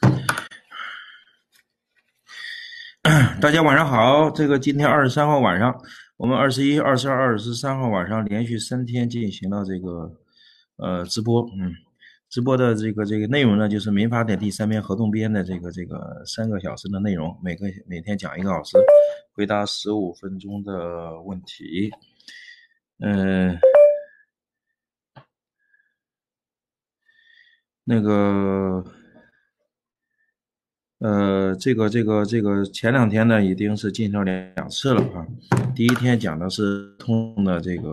大家晚上好，这个今天二十三号晚上，我们二十一、二十二、二十三号晚上连续三天进行了这个呃直播，嗯，直播的这个这个内容呢，就是《民法典》第三编合同编的这个这个三个小时的内容，每个每天讲一个小时，回答十五分钟的问题，嗯，那个。呃，这个这个这个，前两天呢已经是进行了两次了啊。第一天讲的是通的这个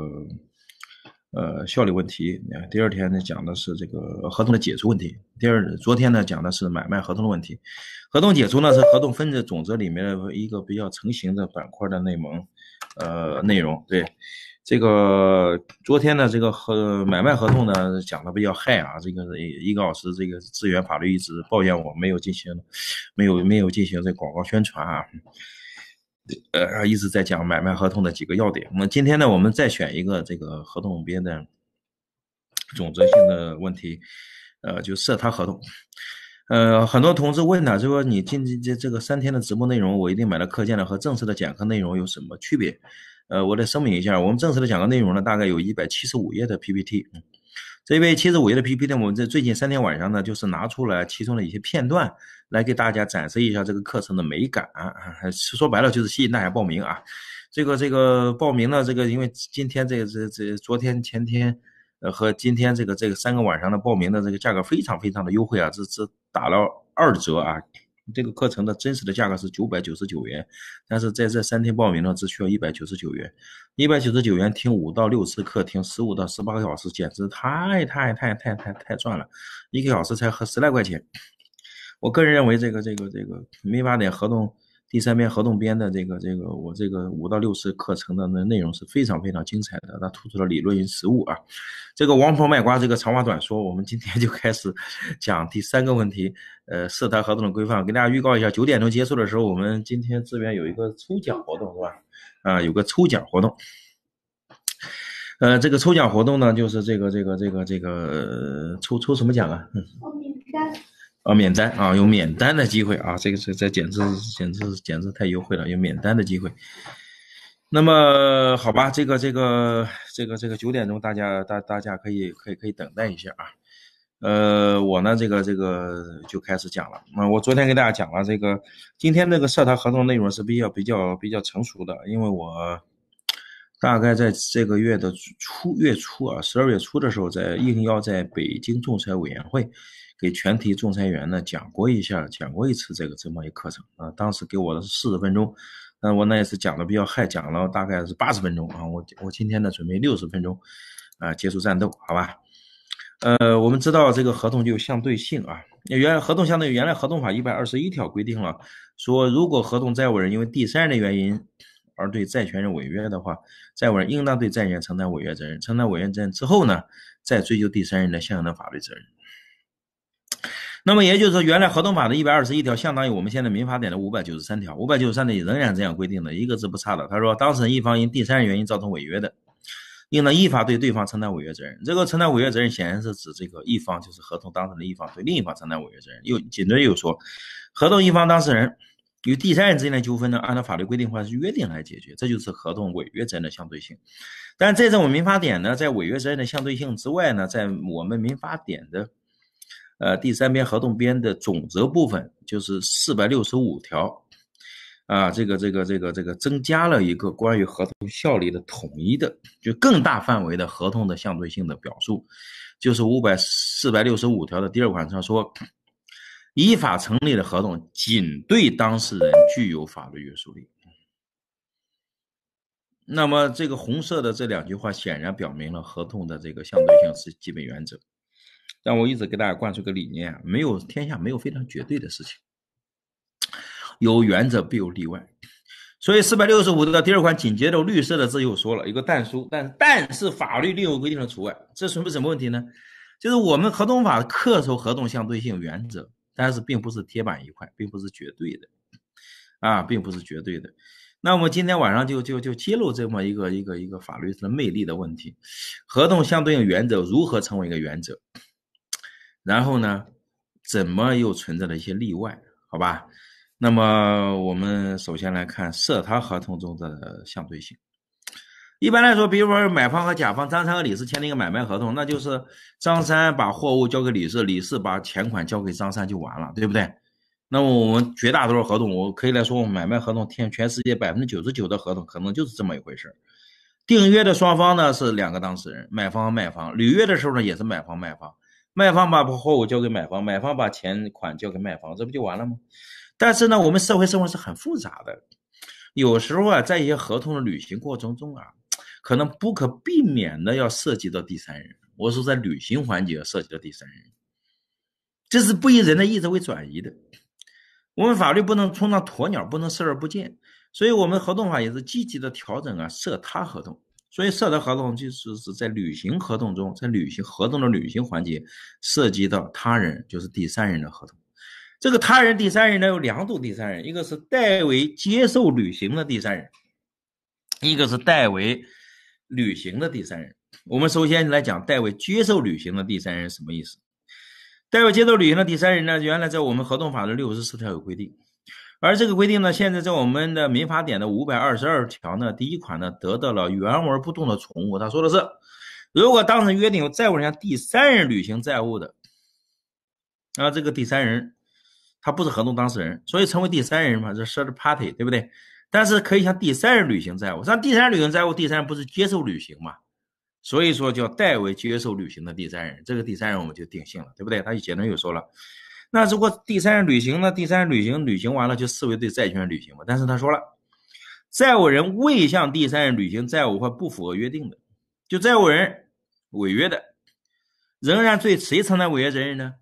呃效率问题，第二天呢讲的是这个合同的解除问题。第二，昨天呢讲的是买卖合同的问题。合同解除呢是合同分子总则里面的一个比较成型的板块的内蒙呃内容，对。这个昨天的这个合买卖合同呢讲的比较嗨啊，这个一个老师这个资源法律一直抱怨我没有进行，没有没有进行这广告宣传啊，呃一直在讲买卖合同的几个要点。那今天呢，我们再选一个这个合同别的，总则性的问题，呃就涉他合同。呃，很多同志问呢，就说你今这这个三天的直播内容，我一定买了课件了，和正式的讲课内容有什么区别？呃，我再声明一下，我们正式的讲课内容呢，大概有一百七十五页的 PPT。这一百七十五页的 PPT，我们在最近三天晚上呢，就是拿出来其中的一些片段来给大家展示一下这个课程的美感。啊，说白了，就是吸引大家报名啊。这个这个报名呢，这个因为今天这个这这昨天前天和今天这个这个三个晚上的报名的这个价格非常非常的优惠啊，这这打了二折啊。这个课程的真实的价格是九百九十九元，但是在这三天报名呢只需要一百九十九元，一百九十九元听五到六次课，听十五到十八个小时，简直太太太太太太赚了，一个小时才合十来块钱。我个人认为这个这个这个没法点合同。第三篇合同编的这个这个我这个五到六次课程的那内容是非常非常精彩的，它突出了理论与实务啊。这个王婆卖瓜，这个长话短说，我们今天就开始讲第三个问题，呃，涉台合同的规范。给大家预告一下，九点钟结束的时候，我们今天这边有一个抽奖活动，是吧？啊，有个抽奖活动。呃，这个抽奖活动呢，就是这个这个这个这个抽抽什么奖啊？嗯啊，免单啊，有免单的机会啊！这个，这这简直，简直简直太优惠了，有免单的机会。那么好吧，这个，这个，这个，这个九点钟，大家大大家可以可以可以等待一下啊。呃，我呢，这个，这个就开始讲了。那我昨天给大家讲了这个，今天那个社团合同内容是比较比较比较成熟的，因为我大概在这个月的初月初啊，十二月初的时候，在应邀在北京仲裁委员会。给全体仲裁员呢讲过一下，讲过一次这个这么一课程啊。当时给我的是四十分钟，那我那也是讲的比较嗨，讲了大概是八十分钟啊。我我今天呢准备六十分钟，啊，结束战斗，好吧？呃，我们知道这个合同就相对性啊。原来合同相对，原来合同法一百二十一条规定了，说如果合同债务人因为第三人的原因而对债权人违约的话，债务人应当对债权人承担违约责任，承担违约责任之后呢，再追究第三人的相应的法律责任。那么也就是说，原来合同法的一百二十一条相当于我们现在民法典的五百九十三条，五百九十三条也仍然这样规定的一个字不差的。他说，当事人一方因第三人原因造成违约的，应当依法对对方承担违约责任。这个承担违约责任显然是指这个一方就是合同当事的一方对另一方承担违约责任。又紧接着又说，合同一方当事人与第三人之间的纠纷呢，按照法律规定或者是约定来解决。这就是合同违约责任的相对性。但这种民法典呢，在违约责任的相对性之外呢，在我们民法典的。呃，第三编合同编的总则部分就是四百六十五条，啊，这个这个这个这个增加了一个关于合同效力的统一的，就更大范围的合同的相对性的表述，就是五百四百六十五条的第二款上说，依法成立的合同仅对当事人具有法律约束力。那么这个红色的这两句话显然表明了合同的这个相对性是基本原则。但我一直给大家灌输个理念：，没有天下没有非常绝对的事情，有原则必有例外。所以四百六十五的第二款紧接着绿色的字又说了：，一个但书，但但是法律另有规定的除外。这说明什么问题呢？就是我们合同法恪守合同相对性原则，但是并不是铁板一块，并不是绝对的，啊，并不是绝对的。那我们今天晚上就就就揭露这么一个一个一个法律的魅力的问题：，合同相对性原则如何成为一个原则？然后呢，怎么又存在了一些例外？好吧，那么我们首先来看涉他合同中的相对性。一般来说，比如说买方和甲方张三和李四签了一个买卖合同，那就是张三把货物交给李四，李四把钱款交给张三就完了，对不对？那么我们绝大多数合同，我可以来说，我们买卖合同签，全世界百分之九十九的合同可能就是这么一回事。订约的双方呢是两个当事人，买方和卖方。履约的时候呢也是买方卖方。卖方把货物交给买方，买方把钱款交给卖方，这不就完了吗？但是呢，我们社会生活是很复杂的，有时候啊，在一些合同的履行过程中啊，可能不可避免的要涉及到第三人。我说在履行环节涉及到第三人，这是不以人的意志为转移的。我们法律不能充当鸵鸟，不能视而不见，所以我们合同法也是积极的调整啊，涉他合同。所以，涉的合同就是是在履行合同中，在履行合同的履行环节涉及到他人，就是第三人的合同。这个他人、第三人呢有两种第三人，一个是代为接受履行的第三人，一个是代为履行的第三人。我们首先来讲代为接受履行的第三人什么意思？代为接受履行的第三人呢，原来在我们合同法的六十四条有规定。而这个规定呢，现在在我们的民法典的五百二十二条呢第一款呢得到了原文不动的重物。他说的是，如果当事人约定债务人向第三人履行债务的，啊，这个第三人他不是合同当事人，所以成为第三人嘛，这 third party 对不对？但是可以向第三人履行债务，向第三人履行债务，第三人不是接受履行嘛？所以说叫代为接受履行的第三人，这个第三人我们就定性了，对不对？他就简单又说了。那如果第三人履行呢？第三人履行履行完了，就视为对债权人履行嘛。但是他说了，债务人未向第三人履行债务或不符合约定的，就债务人违约的，仍然对谁承担违约责任呢？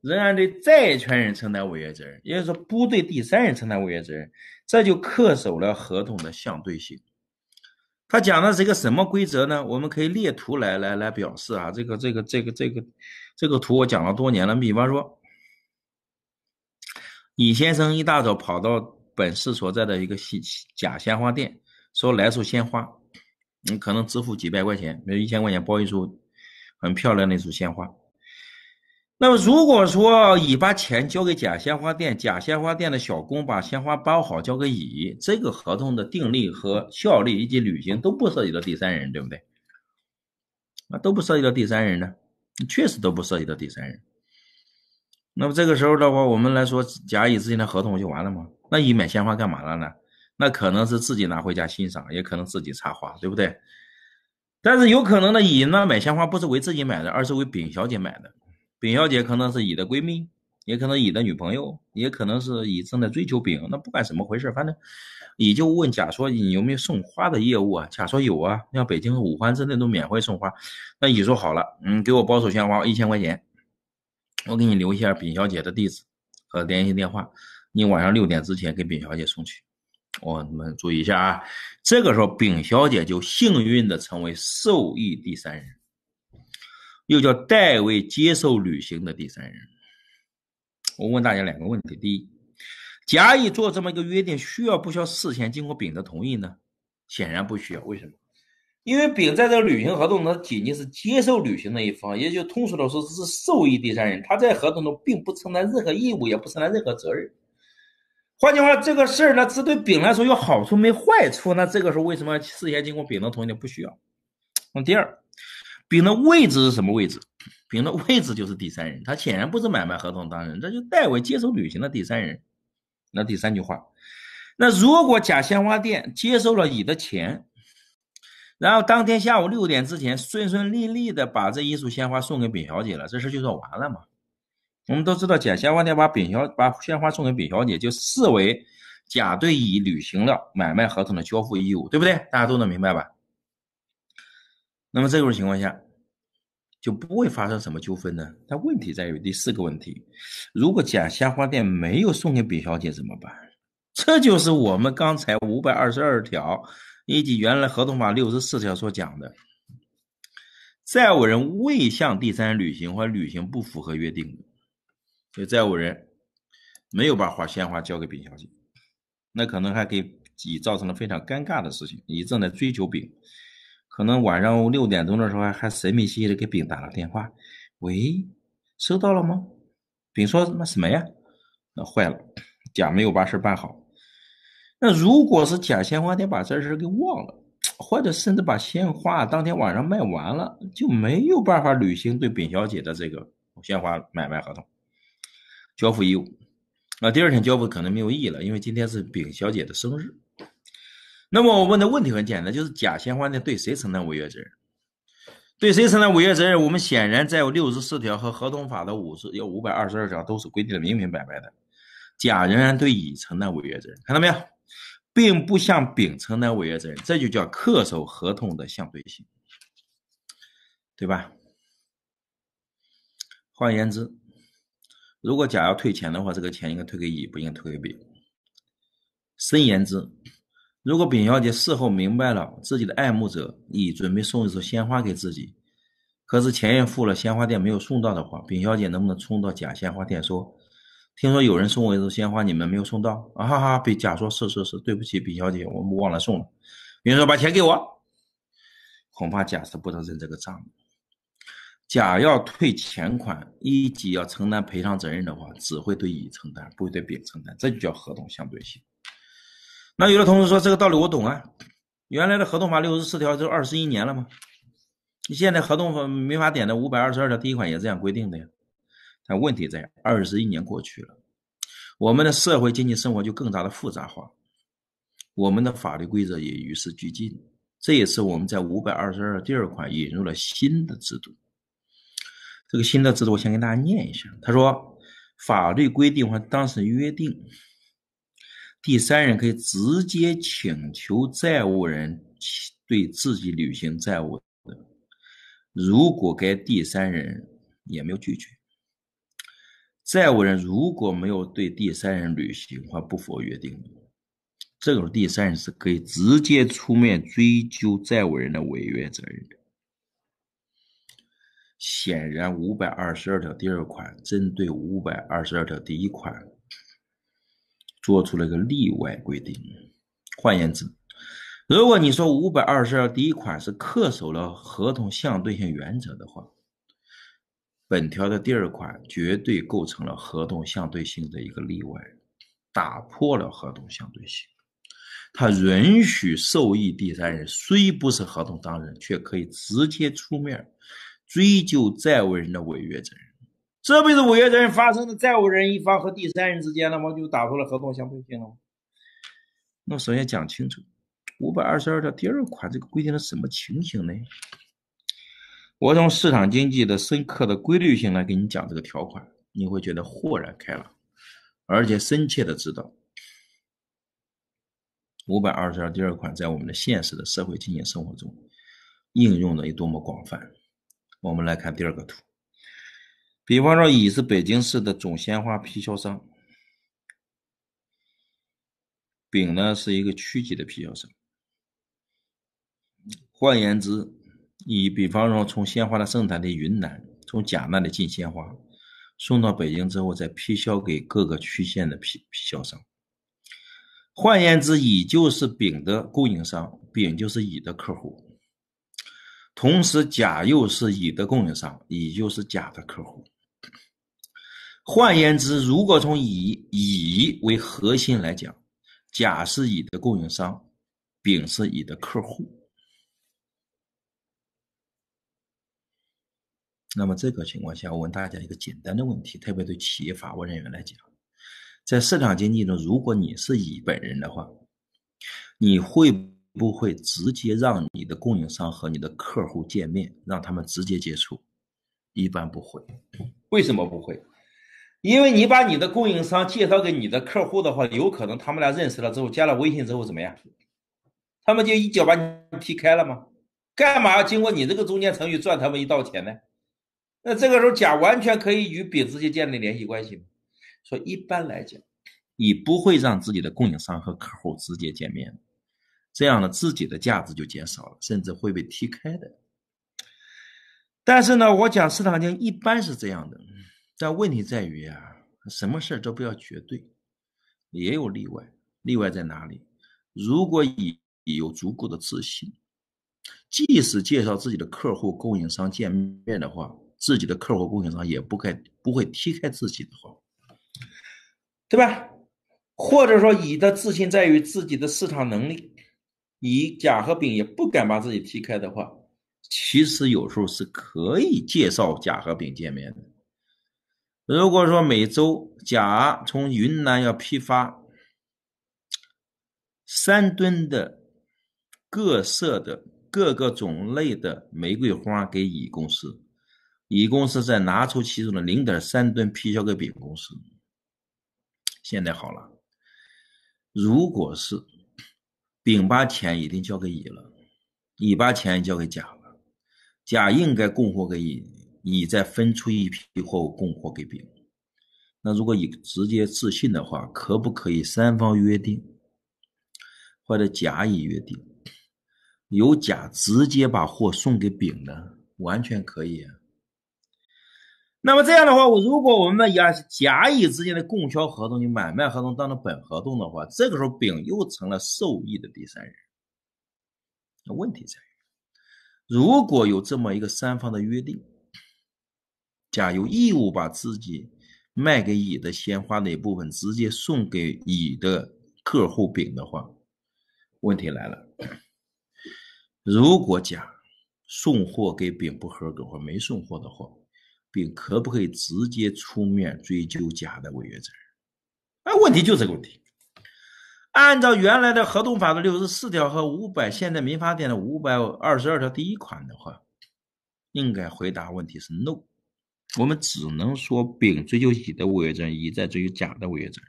仍然对债权人承担违约责任。也就是说，不对第三人承担违约责任，这就恪守了合同的相对性。他讲的是一个什么规则呢？我们可以列图来来来表示啊。这个这个这个这个这个图我讲了多年了，比方说。乙先生一大早跑到本市所在的一个鲜假鲜花店，说来束鲜花，你可能支付几百块钱，比如一千块钱包一束很漂亮的一束鲜花。那么，如果说乙把钱交给假鲜花店，假鲜花店的小工把鲜花包好交给乙，这个合同的订立和效力以及履行都不涉及到第三人，对不对？啊，都不涉及到第三人呢，确实都不涉及到第三人。那么这个时候的话，我们来说甲乙之间的合同不就完了吗？那乙买鲜花干嘛了呢？那可能是自己拿回家欣赏，也可能自己插花，对不对？但是有可能呢，乙呢买鲜花不是为自己买的，而是为丙小姐买的。丙小姐可能是乙的闺蜜，也可能乙的女朋友，也可能是乙正在追求丙。那不管怎么回事，反正乙就问甲说：“你有没有送花的业务啊？”甲说：“有啊，像北京五环之内都免费送花。”那乙说：“好了，嗯，给我包束鲜花，一千块钱。”我给你留一下丙小姐的地址和联系电话，你晚上六点之前给丙小姐送去。我你们注意一下啊，这个时候丙小姐就幸运的成为受益第三人，又叫代为接受履行的第三人。我问大家两个问题：第一，甲乙做这么一个约定，需要不需要事先经过丙的同意呢？显然不需要，为什么？因为丙在这履行合同，他仅仅是接受履行的一方，也就通俗的说，是受益第三人。他在合同中并不承担任何义务，也不承担任何责任。换句话这个事儿，呢，这对丙来说有好处没坏处？那这个时候为什么事先经过丙的同意就不需要。那第二，丙的位置是什么位置？丙的位置就是第三人，他显然不是买卖合同当事人，那就代为接受履行的第三人。那第三句话，那如果甲鲜花店接受了乙的钱？然后当天下午六点之前顺顺利利的把这一束鲜花送给丙小姐了，这事就算完了嘛。我们都知道，捡鲜花店把丙小把鲜花送给丙小姐，就视为甲对乙履行了买卖合同的交付义务，对不对？大家都能明白吧？那么这种情况下就不会发生什么纠纷呢？但问题在于第四个问题：如果捡鲜花店没有送给丙小姐怎么办？这就是我们刚才五百二十二条。以及原来合同法六十四条所讲的，债务人未向第三人履行或履行不符合约定的，所以债务人没有把花鲜花交给丙小姐，那可能还给乙造成了非常尴尬的事情。乙正在追求丙，可能晚上六点钟的时候还还神秘兮兮的给丙打了电话：“喂，收到了吗？”丙说：“那什么呀？那坏了，甲没有把事办好。”那如果是甲鲜花店把这事给忘了，或者甚至把鲜花当天晚上卖完了，就没有办法履行对丙小姐的这个鲜花买卖合同交付义务。那第二天交付可能没有意义了，因为今天是丙小姐的生日。那么我问的问题很简单，就是甲鲜花呢对谁承担违约责任？对谁承担违约责任？我们显然在六十四条和合同法的五十、有五百二十二条都是规定的明明白白的。甲仍然对乙承担违约责任，看到没有？并不向丙承担违约责任，这就叫恪守合同的相对性，对吧？换言之，如果甲要退钱的话，这个钱应该退给乙，不应该退给丙。深言之，如果丙小姐事后明白了自己的爱慕者乙准备送一束鲜花给自己，可是钱也付了鲜花店没有送到的话，丙小姐能不能冲到甲鲜花店说？听说有人送我一支鲜花，你们没有送到啊？哈哈！被甲说是是是，对不起，丙小姐，我们忘了送了。如说：“把钱给我。”恐怕甲是不承认这个账。甲要退钱款乙及要承担赔偿责任的话，只会对乙承担，不会对丙承担。这就叫合同相对性。那有的同学说：“这个道理我懂啊，原来的合同法六十四条都二十一年了吗？现在合同法民法典的五百二十二条第一款也这样规定的呀。”但问题在二十一年过去了，我们的社会经济生活就更加的复杂化，我们的法律规则也与时俱进。这也是我们在五百二十二第二款引入了新的制度。这个新的制度我先跟大家念一下：他说，法律规定和当事人约定，第三人可以直接请求债务人对自己履行债务的，如果该第三人也没有拒绝。债务人如果没有对第三人履行或不符合约定，这种第三人是可以直接出面追究债务人的违约责任的。显然，五百二十二条第二款针对五百二十二条第一款做出了一个例外规定。换言之，如果你说五百二十二条第一款是恪守了合同相对性原则的话，本条的第二款绝对构成了合同相对性的一个例外，打破了合同相对性。它允许受益第三人虽不是合同当事人，却可以直接出面追究债务人的违约责任。这辈子违约责任发生的债务人一方和第三人之间了吗？就打破了合同相对性了吗？那首先讲清楚，五百二十二条第二款这个规定了什么情形呢？我从市场经济的深刻的规律性来给你讲这个条款，你会觉得豁然开朗，而且深切的知道五百二十二第二款在我们的现实的社会经济生活中应用的有多么广泛。我们来看第二个图，比方说乙是北京市的总鲜花批销商，丙呢是一个区级的批销商，换言之。乙，比方说从鲜花的生产地云南，从甲那里进鲜花，送到北京之后再批销给各个区县的批批销商。换言之，乙就是丙的供应商，丙就是乙的客户。同时，甲又是乙的供应商，乙又是甲的客户。换言之，如果从乙乙为核心来讲，甲是乙的供应商，丙是乙的客户。那么这个情况下，我问大家一个简单的问题，特别对企业法务人员来讲，在市场经济中，如果你是乙本人的话，你会不会直接让你的供应商和你的客户见面，让他们直接接触？一般不会。为什么不会？因为你把你的供应商介绍给你的客户的话，有可能他们俩认识了之后，加了微信之后怎么样？他们就一脚把你踢开了吗？干嘛要经过你这个中间程序赚他们一道钱呢？那这个时候，甲完全可以与丙直接建立联系关系吗？所以一般来讲，你不会让自己的供应商和客户直接见面，这样呢，自己的价值就减少了，甚至会被踢开的。但是呢，我讲市场经一般是这样的，但问题在于啊，什么事都不要绝对，也有例外。例外在哪里？如果你有足够的自信，即使介绍自己的客户、供应商见面的话，自己的客户供应商也不该不会踢开自己的话，对吧？或者说乙的自信在于自己的市场能力，乙、甲和丙也不敢把自己踢开的话，其实有时候是可以介绍甲和丙见面的。如果说每周甲从云南要批发三吨的各色的各个种类的玫瑰花给乙公司。乙公司再拿出其中的零点三吨批销给丙公司。现在好了，如果是丙把钱已经交给乙了，乙把钱交给甲了，甲应该供货给乙，乙再分出一批货物供货给丙。那如果乙直接自信的话，可不可以三方约定，或者甲乙约定，由甲直接把货送给丙呢？完全可以。那么这样的话，我如果我们把甲乙之间的供销合同、买卖合同当成本合同的话，这个时候丙又成了受益的第三人。那问题在于，如果有这么一个三方的约定，甲有义务把自己卖给乙的鲜花的一部分直接送给乙的客户丙的话，问题来了。如果甲送货给丙不合格或没送货的话，丙可不可以直接出面追究甲的违约责任？哎，问题就这个问题。按照原来的合同法的六十四条和五百，现在民法典的五百二十二条第一款的话，应该回答问题是 no。我们只能说丙追究乙的违约责任，乙再追究甲的违约责任，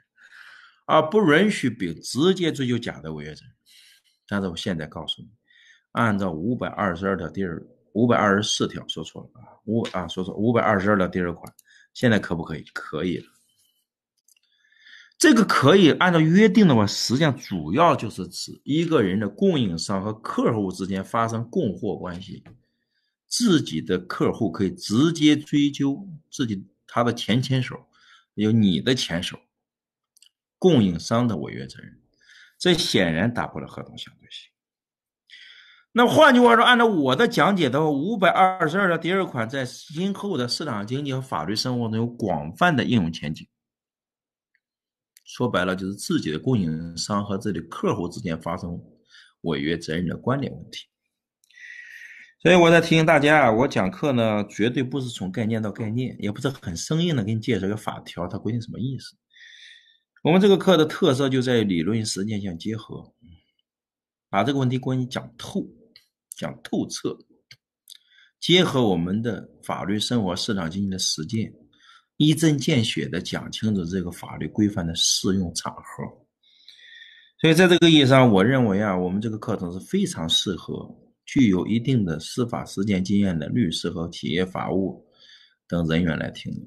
而不允许丙直接追究甲的违约责任。但是我现在告诉你，按照五百二十二条第二。五百二十四条说错了啊，五啊说错五百二十二条第二款，现在可不可以？可以了。这个可以按照约定的话，实际上主要就是指一个人的供应商和客户之间发生供货关系，自己的客户可以直接追究自己他的前前手，有你的前手，供应商的违约责任，这显然打破了合同效力。那换句话说，按照我的讲解的话，五百二十二的第二款在今后的市场经济和法律生活中有广泛的应用前景。说白了，就是自己的供应商和自己的客户之间发生违约责任的观点问题。所以我在提醒大家啊，我讲课呢绝对不是从概念到概念，也不是很生硬的给你介绍一个法条它规定什么意思。我们这个课的特色就在于理论与实践相结合，把这个问题给你讲透。讲透彻，结合我们的法律生活、市场经济的实践，一针见血的讲清楚这个法律规范的适用场合。所以，在这个意义上，我认为啊，我们这个课程是非常适合具有一定的司法实践经验的律师和企业法务等人员来听的。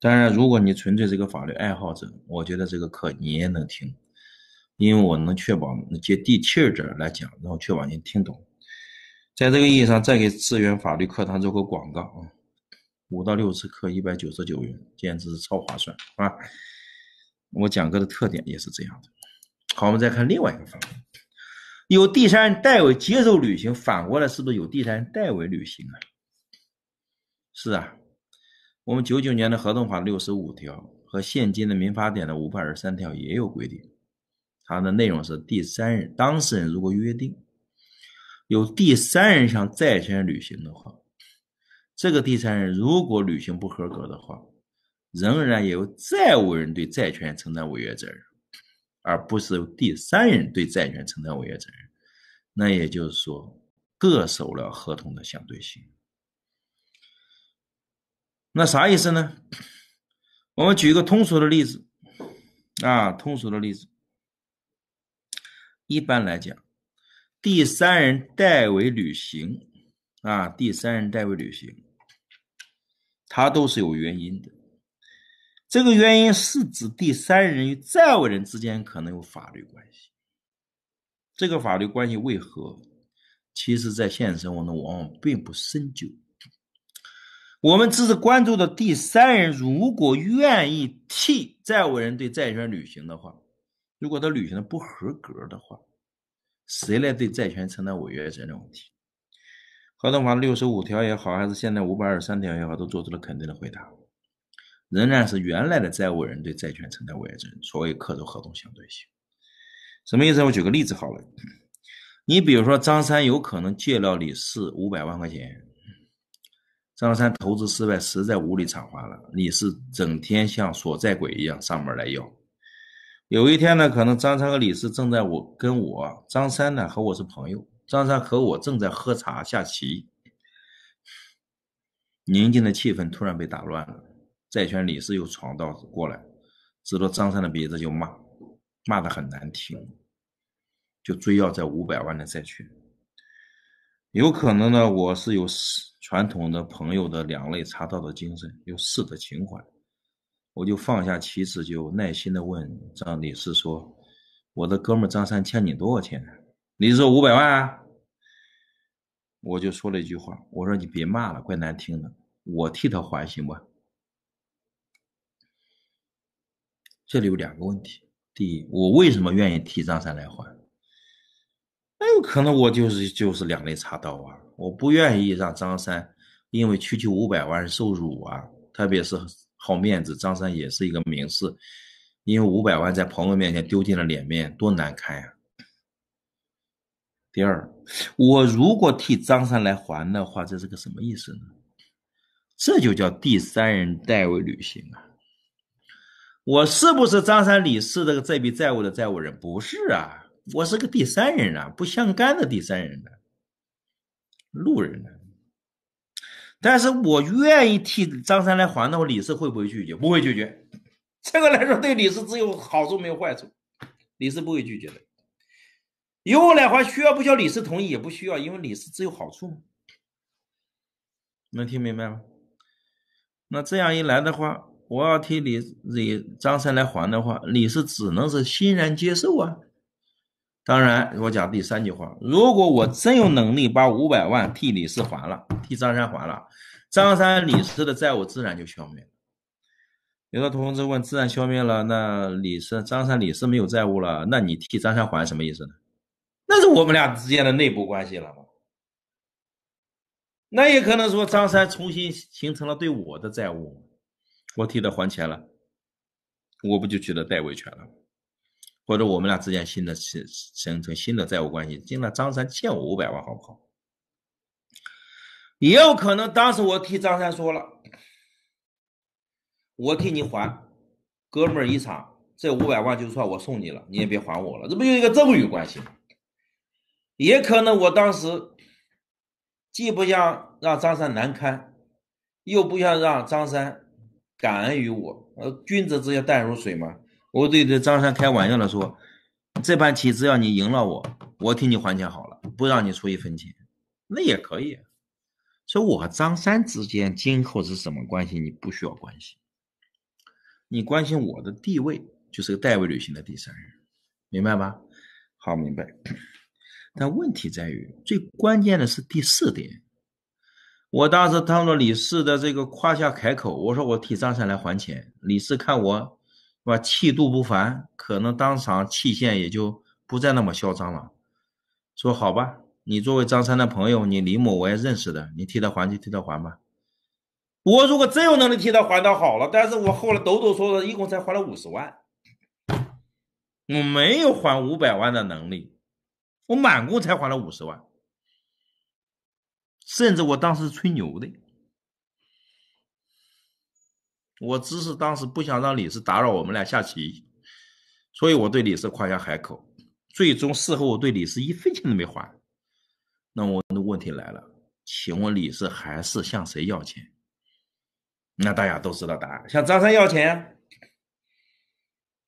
当然，如果你纯粹是个法律爱好者，我觉得这个课你也能听，因为我能确保接地气儿来讲，然后确保你听懂。在这个意义上，再给资源法律课堂做个广告啊！五到六次课，一百九十九元，简直是超划算啊！我讲课的特点也是这样的。好，我们再看另外一个方面：有第三人代为接受履行，反过来是不是有第三人代为履行啊？是啊，我们九九年的合同法六十五条和现今的民法典的五百二十三条也有规定，它的内容是第三人当事人如果约定。有第三人向债权履行的话，这个第三人如果履行不合格的话，仍然由债务人对债权承担违约责任，而不是由第三人对债权承担违约责任。那也就是说，恪守了合同的相对性。那啥意思呢？我们举一个通俗的例子，啊，通俗的例子，一般来讲。第三人代为履行啊，第三人代为履行，它都是有原因的。这个原因是指第三人与债务人之间可能有法律关系。这个法律关系为何？其实，在现实生活中往往并不深究。我们只是关注的第三人如果愿意替债务人对债权履行的话，如果他履行的不合格的话。谁来对债权承担违约责任的问题？合同法六十五条也好，还是现在五百二十三条也好，都做出了肯定的回答，仍然是原来的债务人对债权承担违约责任。所谓恪守合同相对性，什么意思？我举个例子好了，你比如说张三有可能借了李四五百万块钱，张三投资失败，实在无力偿还了，李四整天像索债鬼一样上门来要。有一天呢，可能张三和李四正在我跟我张三呢和我是朋友，张三和我正在喝茶下棋，宁静的气氛突然被打乱了。债券李四又闯到过来，指着张三的鼻子就骂，骂的很难听，就追要这五百万的债券。有可能呢，我是有传统的朋友的两肋插刀的精神，有士的情怀。我就放下棋子，就耐心的问张女士说：“我的哥们张三欠你多少钱？”你士说：“五百万。”我就说了一句话：“我说你别骂了，怪难听的。我替他还行不？”这里有两个问题：第一，我为什么愿意替张三来还？哎有可能我就是就是两肋插刀啊！我不愿意让张三因为区区五百万受辱啊，特别是。好面子，张三也是一个名士，因为五百万在朋友面前丢尽了脸面，多难堪呀！第二，我如果替张三来还的话，这是个什么意思呢？这就叫第三人代为履行啊！我是不是张三李四这个这笔债务的债务人？不是啊，我是个第三人啊，不相干的第三人的路人呢。但是我愿意替张三来还的话，李四会不会拒绝？不会拒绝。这个来说，对李四只有好处没有坏处，李四不会拒绝的。由我来还需要不需要李四同意？也不需要，因为李四只有好处能听明白吗？那这样一来的话，我要替李李张三来还的话，李四只能是欣然接受啊。当然，我讲第三句话。如果我真有能力把五百万替李四还了，替张三还了，张三、李四的债务自然就消灭。有的同志问：自然消灭了，那李四、张三、李四没有债务了，那你替张三还什么意思呢？那是我们俩之间的内部关系了吗？那也可能说张三重新形成了对我的债务，我替他还钱了，我不就取得代位权了？吗？或者我们俩之间新的形形成新的债务关系，今天张三欠我五百万，好不好？也有可能当时我替张三说了，我替你还，哥们儿一场，这五百万就算我送你了，你也别还我了，这不就一个赠与关系？也可能我当时既不想让张三难堪，又不想让张三感恩于我，呃，君子之交淡如水嘛。我对这张三开玩笑的说：“这盘棋只要你赢了我，我替你还钱好了，不让你出一分钱，那也可以。”所以我和张三之间今后是什么关系？你不需要关心，你关心我的地位就是个代位履行的第三人，明白吧？好，明白。但问题在于，最关键的是第四点。我当时当着李四的这个胯下开口，我说我替张三来还钱。李四看我。是吧？气度不凡，可能当场气线也就不再那么嚣张了。说好吧，你作为张三的朋友，你李某我也认识的，你替他还就替他还吧。我如果真有能力替他还倒好了，但是我后来抖抖嗦嗦，一共才还了五十万，我没有还五百万的能力，我满共才还了五十万，甚至我当时吹牛的。我只是当时不想让李四打扰我们俩下棋，所以我对李四夸下海口，最终事后我对李四一分钱都没还。那我的问题来了，请问李四还是向谁要钱？那大家都知道答案，向张三要钱。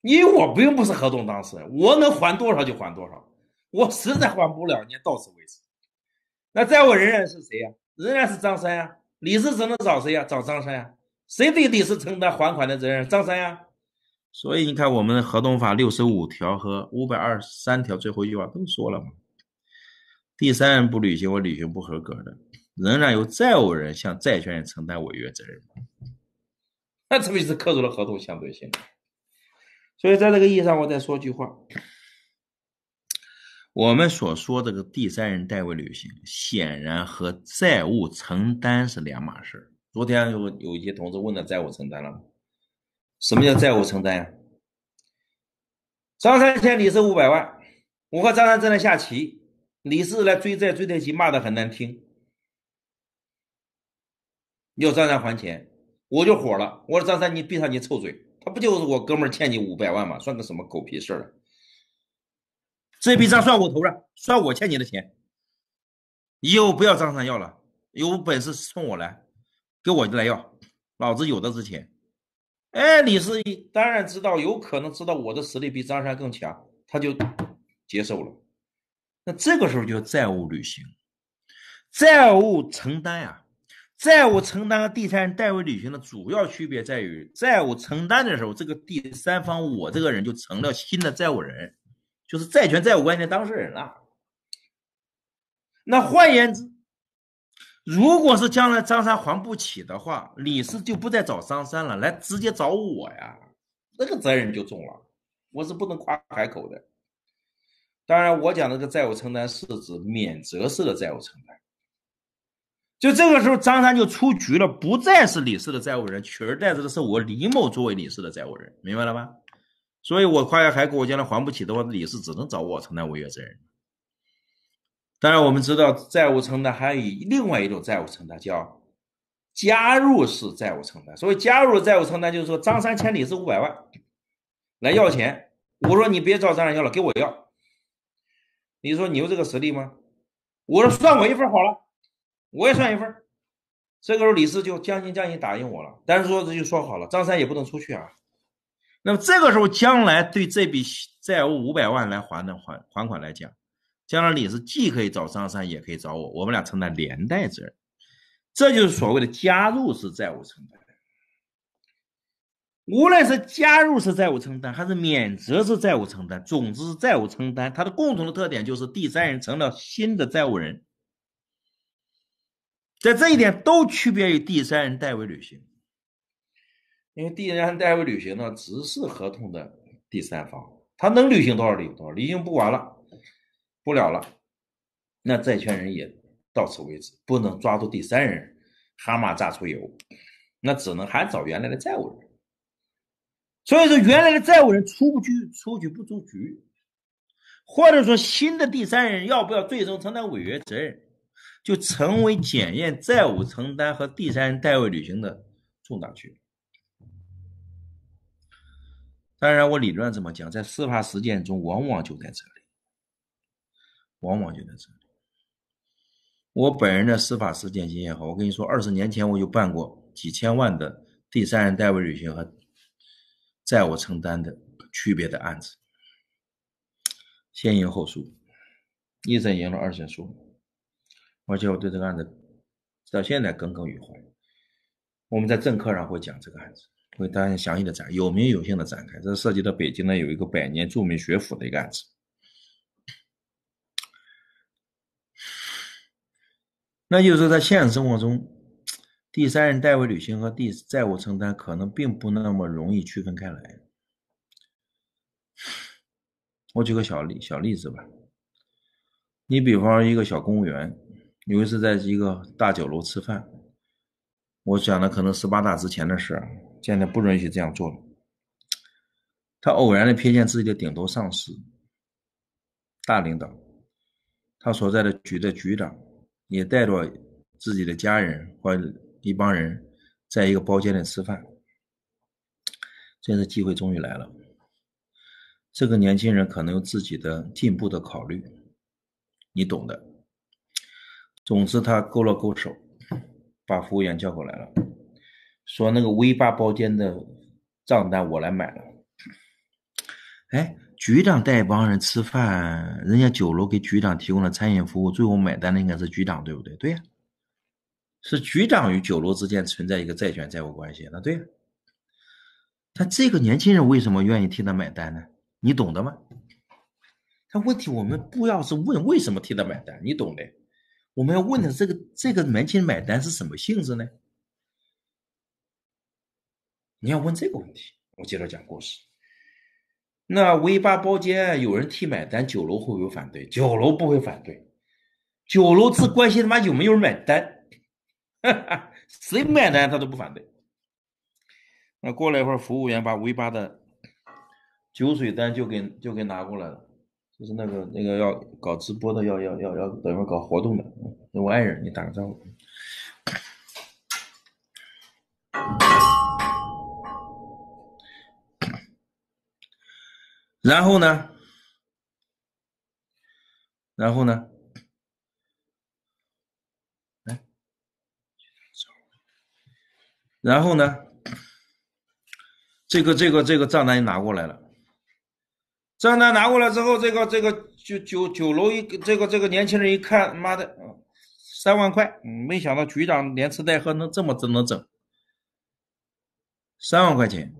因为我并不是合同当事人，我能还多少就还多少，我实在还不了，你到此为止。那债务仍然是谁呀？仍然是张三呀。李四只能找谁呀？找张三呀。谁对得四承担还款的责任？张三呀。所以你看，我们合同法六十五条和五百二十三条最后一句话都说了嘛，第三人不履行或履行不合格的，仍然由债务人向债权人承担违约责任。那这就是刻入了合同相对性。所以，在这个意义上，我再说句话：我们所说这个第三人代为履行，显然和债务承担是两码事儿。昨天有有一些同志问的债务承担了，什么叫债务承担呀？张三欠李四五百万，我和张三正在下棋，李四来追债追得急，骂的很难听，要张三还钱，我就火了。我说张三，你闭上你臭嘴，他不就是我哥们欠你五百万吗？算个什么狗屁事儿了？这笔账算我头上，算我欠你的钱，以后不要张三要了，有本事冲我来。给我来要，老子有的值钱。哎，李义当然知道，有可能知道我的实力比张三更强，他就接受了。那这个时候就债务履行、债务承担呀。债务承担和第三人代为履行的主要区别在于，债务承担的时候，这个第三方我这个人就成了新的债务人，就是债权债务关系的当事人了。那换言之，如果是将来张三还不起的话，李四就不再找张三了，来直接找我呀，那个责任就重了。我是不能夸海口的。当然，我讲的这个债务承担是指免责式的债务承担。就这个时候，张三就出局了，不再是李四的债务人，取而代之的是我李某作为李四的债务人，明白了吗？所以，我夸下海口，我将来还不起的话，李四只能找我承担违约责任。当然，我们知道债务承担还有另外一种债务承担，叫加入式债务承担。所谓加入债务承担，就是说张三欠李四五百万来要钱，我说你别找张三要了，给我要。你说你有这个实力吗？我说算我一份好了，我也算一份。这个时候李四就将信将疑答应我了，但是说这就说好了，张三也不能出去啊。那么这个时候，将来对这笔债务五百万来还的还还款来讲。将来你是既可以找张三，也可以找我，我们俩承担连带责任，这就是所谓的加入式债务承担。无论是加入式债务承担，还是免责式债务承担，总之债务承担，它的共同的特点就是第三人成了新的债务人，在这一点都区别于第三人代为履行，因为第三人代为履行呢，只是合同的第三方，他能履行多少履行多少，履行不管了。不了了，那债权人也到此为止，不能抓住第三人蛤蟆榨出油，那只能还找原来的债务人。所以说，原来的债务人出不去，出去不出局，或者说新的第三人要不要最终承担违约责任，就成为检验债务承担和第三人代位履行的重大区别。当然，我理论上么讲，在司法实践中往往就在这里。往往就在这里。我本人的司法实践经验好，我跟你说，二十年前我就办过几千万的第三人代位履行和债务承担的区别的案子，先赢后输，一审赢了，二审输，而且我对这个案子到现在耿耿于怀。我们在政课上会讲这个案子，会大家详细的展，有名有姓的展开。这涉及到北京呢，有一个百年著名学府的一个案子。那就是在现实生活中，第三人代为履行和第债务承担可能并不那么容易区分开来。我举个小例小例子吧，你比方一个小公务员，有一次在一个大酒楼吃饭，我讲的可能十八大之前的事现在不允许这样做了。他偶然的瞥见自己的顶头上司，大领导，他所在的局的局长。也带着自己的家人或一帮人在一个包间里吃饭，这次机会终于来了。这个年轻人可能有自己的进步的考虑，你懂的。总之，他勾了勾手，把服务员叫过来了，说：“那个 V 八包间的账单我来买了。”哎。局长带一帮人吃饭，人家酒楼给局长提供了餐饮服务，最后买单的应该是局长，对不对？对呀，是局长与酒楼之间存在一个债权债务关系，那对呀。但这个年轻人为什么愿意替他买单呢？你懂的吗？但问题我们不要是问为什么替他买单，你懂的。我们要问的这个这个年轻人买单是什么性质呢？你要问这个问题。我接着讲故事。那 V 八包间有人替买单，酒楼会不会反对？酒楼不会反对，酒楼只关心他妈有没有人买单，谁买单他都不反对。那过了一会儿，服务员把 V 八的酒水单就给就给拿过来了，就是那个那个要搞直播的，要要要要等会搞活动的，我爱人，你打个招呼。然后呢？然后呢？来，然后呢？这个这个这个账单拿过来了，账单拿过来之后，这个这个就酒酒楼一这个这个年轻人一看，妈的，三万块！没想到局长连吃带喝能这么能整，三万块钱。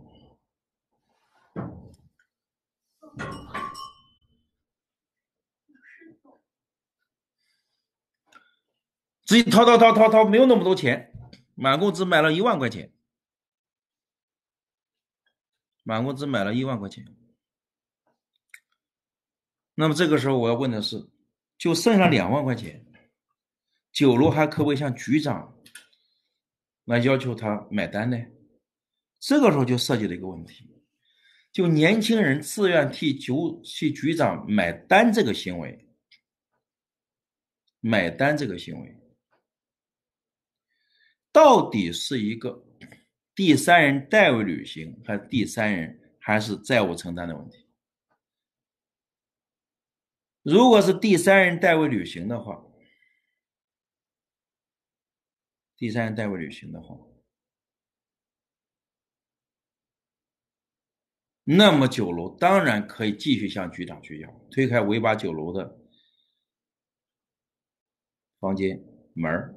掏掏掏掏掏，没有那么多钱，满工只买了一万块钱，满工资买了一万块钱。那么这个时候我要问的是，就剩下两万块钱，九楼还可不可以向局长，来要求他买单呢？这个时候就涉及了一个问题，就年轻人自愿替酒，替局长买单这个行为，买单这个行为。到底是一个第三人代为履行，还是第三人还是债务承担的问题？如果是第三人代为履行的话，第三人代为履行的话，那么酒楼当然可以继续向局长去要，推开尾巴酒楼的房间门儿。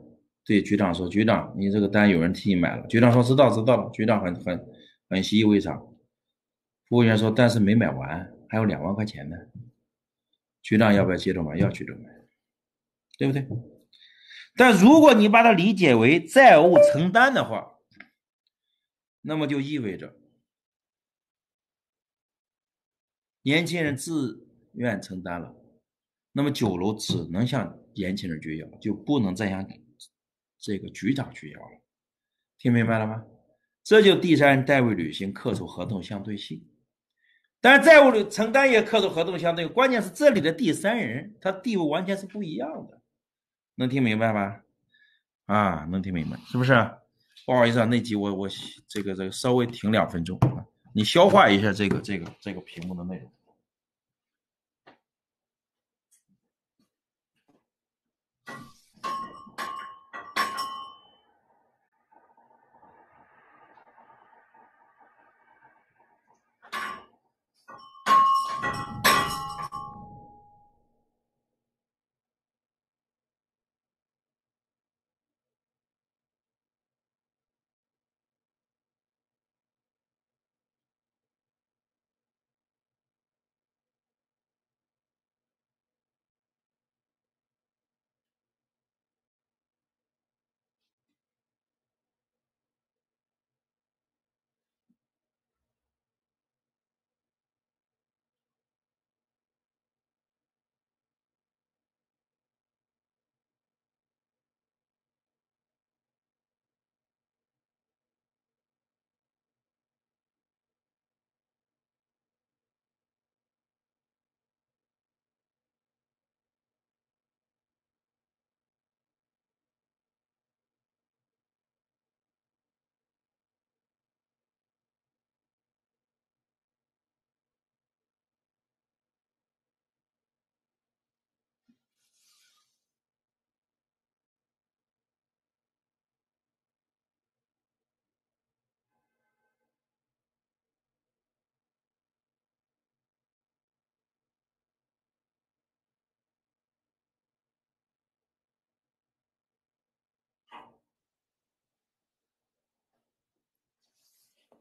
对局长说：“局长，你这个单有人替你买了。”局长说：“知道知道了。”局长很很很习以为常。服务员说：“但是没买完，还有两万块钱呢。”局长要不要接着买？要接着买，对不对？但如果你把它理解为债务承担的话，那么就意味着年轻人自愿承担了，那么酒楼只能向年轻人去要，就不能再向。这个局长去要了，听明白了吗？这就第三人代位履行，克诉合同相对性。但是债务承担也克诉合同相对关键是这里的第三人，他地位完全是不一样的。能听明白吗？啊，能听明白是不是？不好意思啊，那集我我这个这个稍微停两分钟，你消化一下这个这个这个屏幕的内容。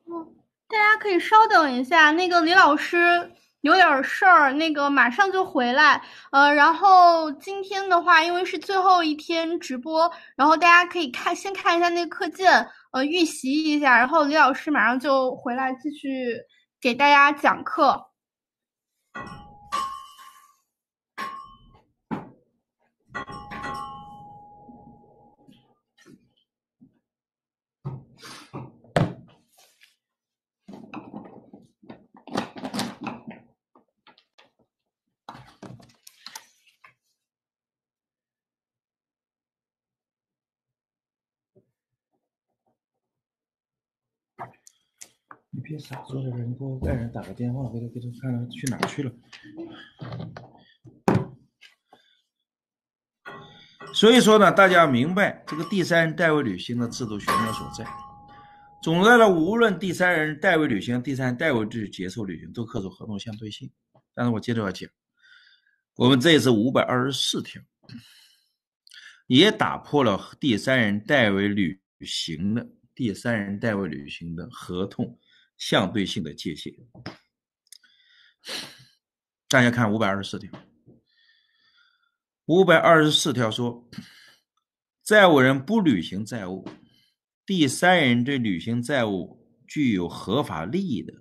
哦，大家可以稍等一下，那个李老师有点事儿，那个马上就回来。呃，然后今天的话，因为是最后一天直播，然后大家可以看先看一下那个课件，呃，预习一下。然后李老师马上就回来继续给大家讲课。别傻坐着了，你给我外人打个电话，给他，给他看看去哪去了。所以说呢，大家明白这个第三人代为履行的制度悬念所在。总的呢，无论第三人代为履行、第三代为去结束履行，都恪守合同相对性。但是我接着要讲，我们这次五百二十四条也打破了第三人代为履行的第三人代为履行的合同。相对性的界限，大家看五百二十四条。五百二十四条说，债务人不履行债务，第三人对履行债务具有合法利益的，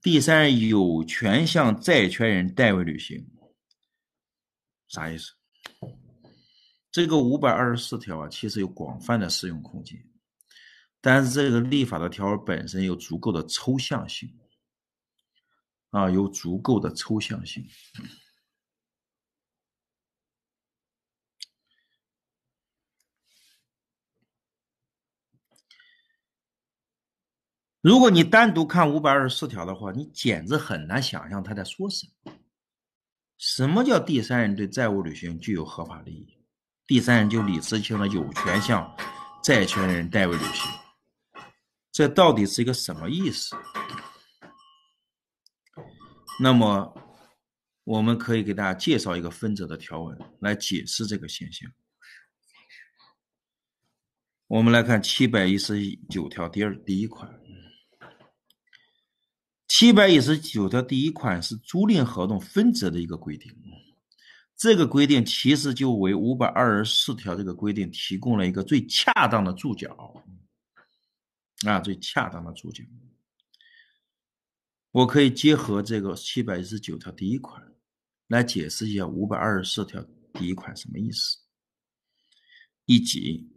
第三人有权向债权人代为履行。啥意思？这个五百二十四条啊，其实有广泛的适用空间。但是这个立法的条文本身有足够的抽象性，啊，有足够的抽象性。如果你单独看五百二十四条的话，你简直很难想象他在说什么。什么叫第三人对债务履行具有合法利益？第三人就理直气壮的有权向债权人代为履行。这到底是一个什么意思？那么，我们可以给大家介绍一个分则的条文来解释这个现象。我们来看七百一十九条第二第一款。七百一十九条第一款是租赁合同分则的一个规定，这个规定其实就为五百二十四条这个规定提供了一个最恰当的注脚。啊，最恰当的注脚，我可以结合这个七百一十九条第一款来解释一下五百二十四条第一款什么意思，以及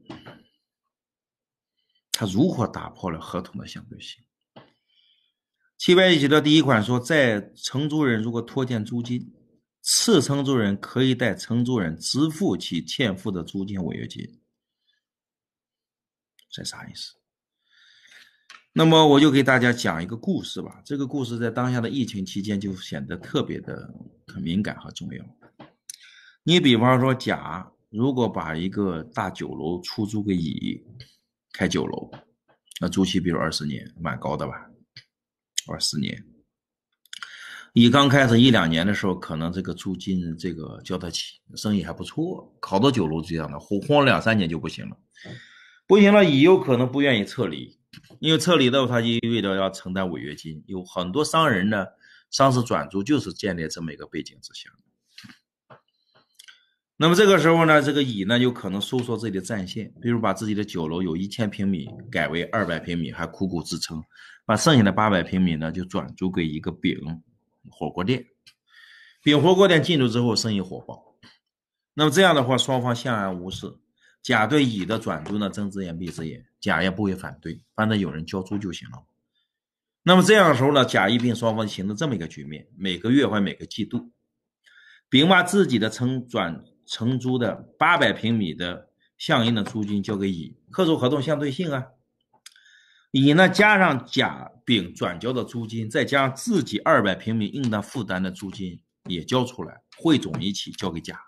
它如何打破了合同的相对性。七百一十九条第一款说，在承租人如果拖欠租金，次承租人可以代承租人支付其欠付的租金违约金，这啥意思？那么我就给大家讲一个故事吧。这个故事在当下的疫情期间就显得特别的很敏感和重要。你比方说，甲如果把一个大酒楼出租给乙开酒楼，那租期比如二十年，蛮高的吧？二十年。乙刚开始一两年的时候，可能这个租金这个交得起，生意还不错，好多酒楼这样的。火了两三年就不行了，不行了，乙有可能不愿意撤离。因为撤离的话，他就意味着要承担违约金。有很多商人呢，上次转租就是建立这么一个背景之下那么这个时候呢，这个乙呢就可能收缩自己的战线，比如把自己的酒楼有一千平米改为二百平米，还苦苦支撑，把剩下的八百平米呢就转租给一个丙火锅店。丙火锅店进驻之后，生意火爆。那么这样的话，双方相安无事，甲对乙的转租呢睁只眼闭只眼。甲也不会反对，反正有人交租就行了。那么这样的时候呢，甲、乙、丙双方形成这么一个局面：每个月或每个季度，丙把自己的承转承租的八百平米的相应的租金交给乙，合同相对性啊。乙呢，加上甲、丙转交的租金，再加上自己二百平米应当负担的租金也交出来，汇总一起交给甲，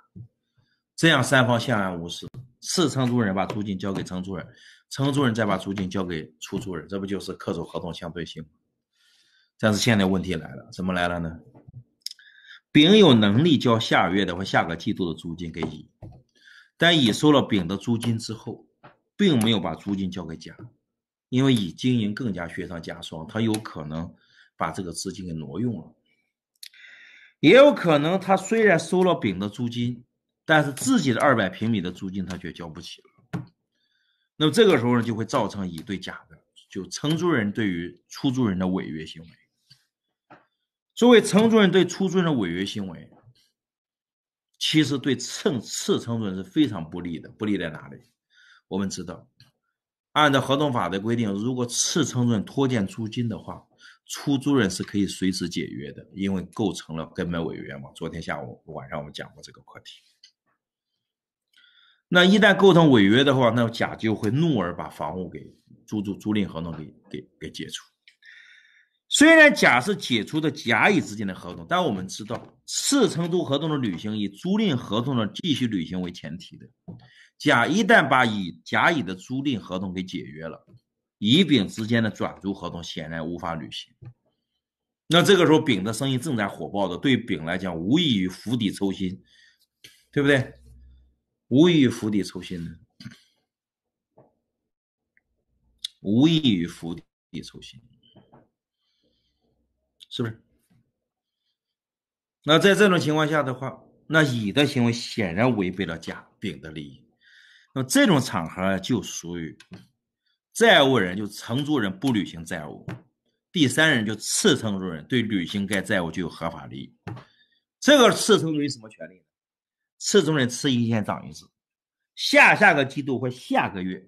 这样三方相安无事。次承租人把租金交给承租人。承租人再把租金交给出租人，这不就是恪守合同相对性？但是现在问题来了，怎么来了呢？丙有能力交下个月的或下个季度的租金给乙，但乙收了丙的租金之后，并没有把租金交给甲，因为乙经营更加雪上加霜，他有可能把这个资金给挪用了，也有可能他虽然收了丙的租金，但是自己的二百平米的租金他却交不起了。那么这个时候呢，就会造成乙对甲的，就承租人对于出租人的违约行为。作为承租人对出租人的违约行为，其实对次承租人是非常不利的。不利在哪里？我们知道，按照合同法的规定，如果次承租人拖欠租金的话，出租人是可以随时解约的，因为构成了根本违约嘛。昨天下午晚上我们讲过这个课题。那一旦构成违约的话，那甲就会怒而把房屋给租住租赁合同给给给解除。虽然甲是解除的甲乙之间的合同，但我们知道次承租合同的履行以租赁合同的继续履行为前提的。甲一旦把乙甲乙的租赁合同给解约了，乙丙之间的转租合同显然无法履行。那这个时候，丙的生意正在火爆的，对丙来讲无异于釜底抽薪，对不对？无异于釜底抽薪呢，无异于釜底抽薪，是不是？那在这种情况下的话，那乙的行为显然违背了甲、丙的利益。那这种场合就属于债务人就承租人不履行债务，第三人就次承租人对履行该债务具有合法利益。这个次承租人什么权利？呢？次中租人吃一堑长一智，下下个季度或下个月，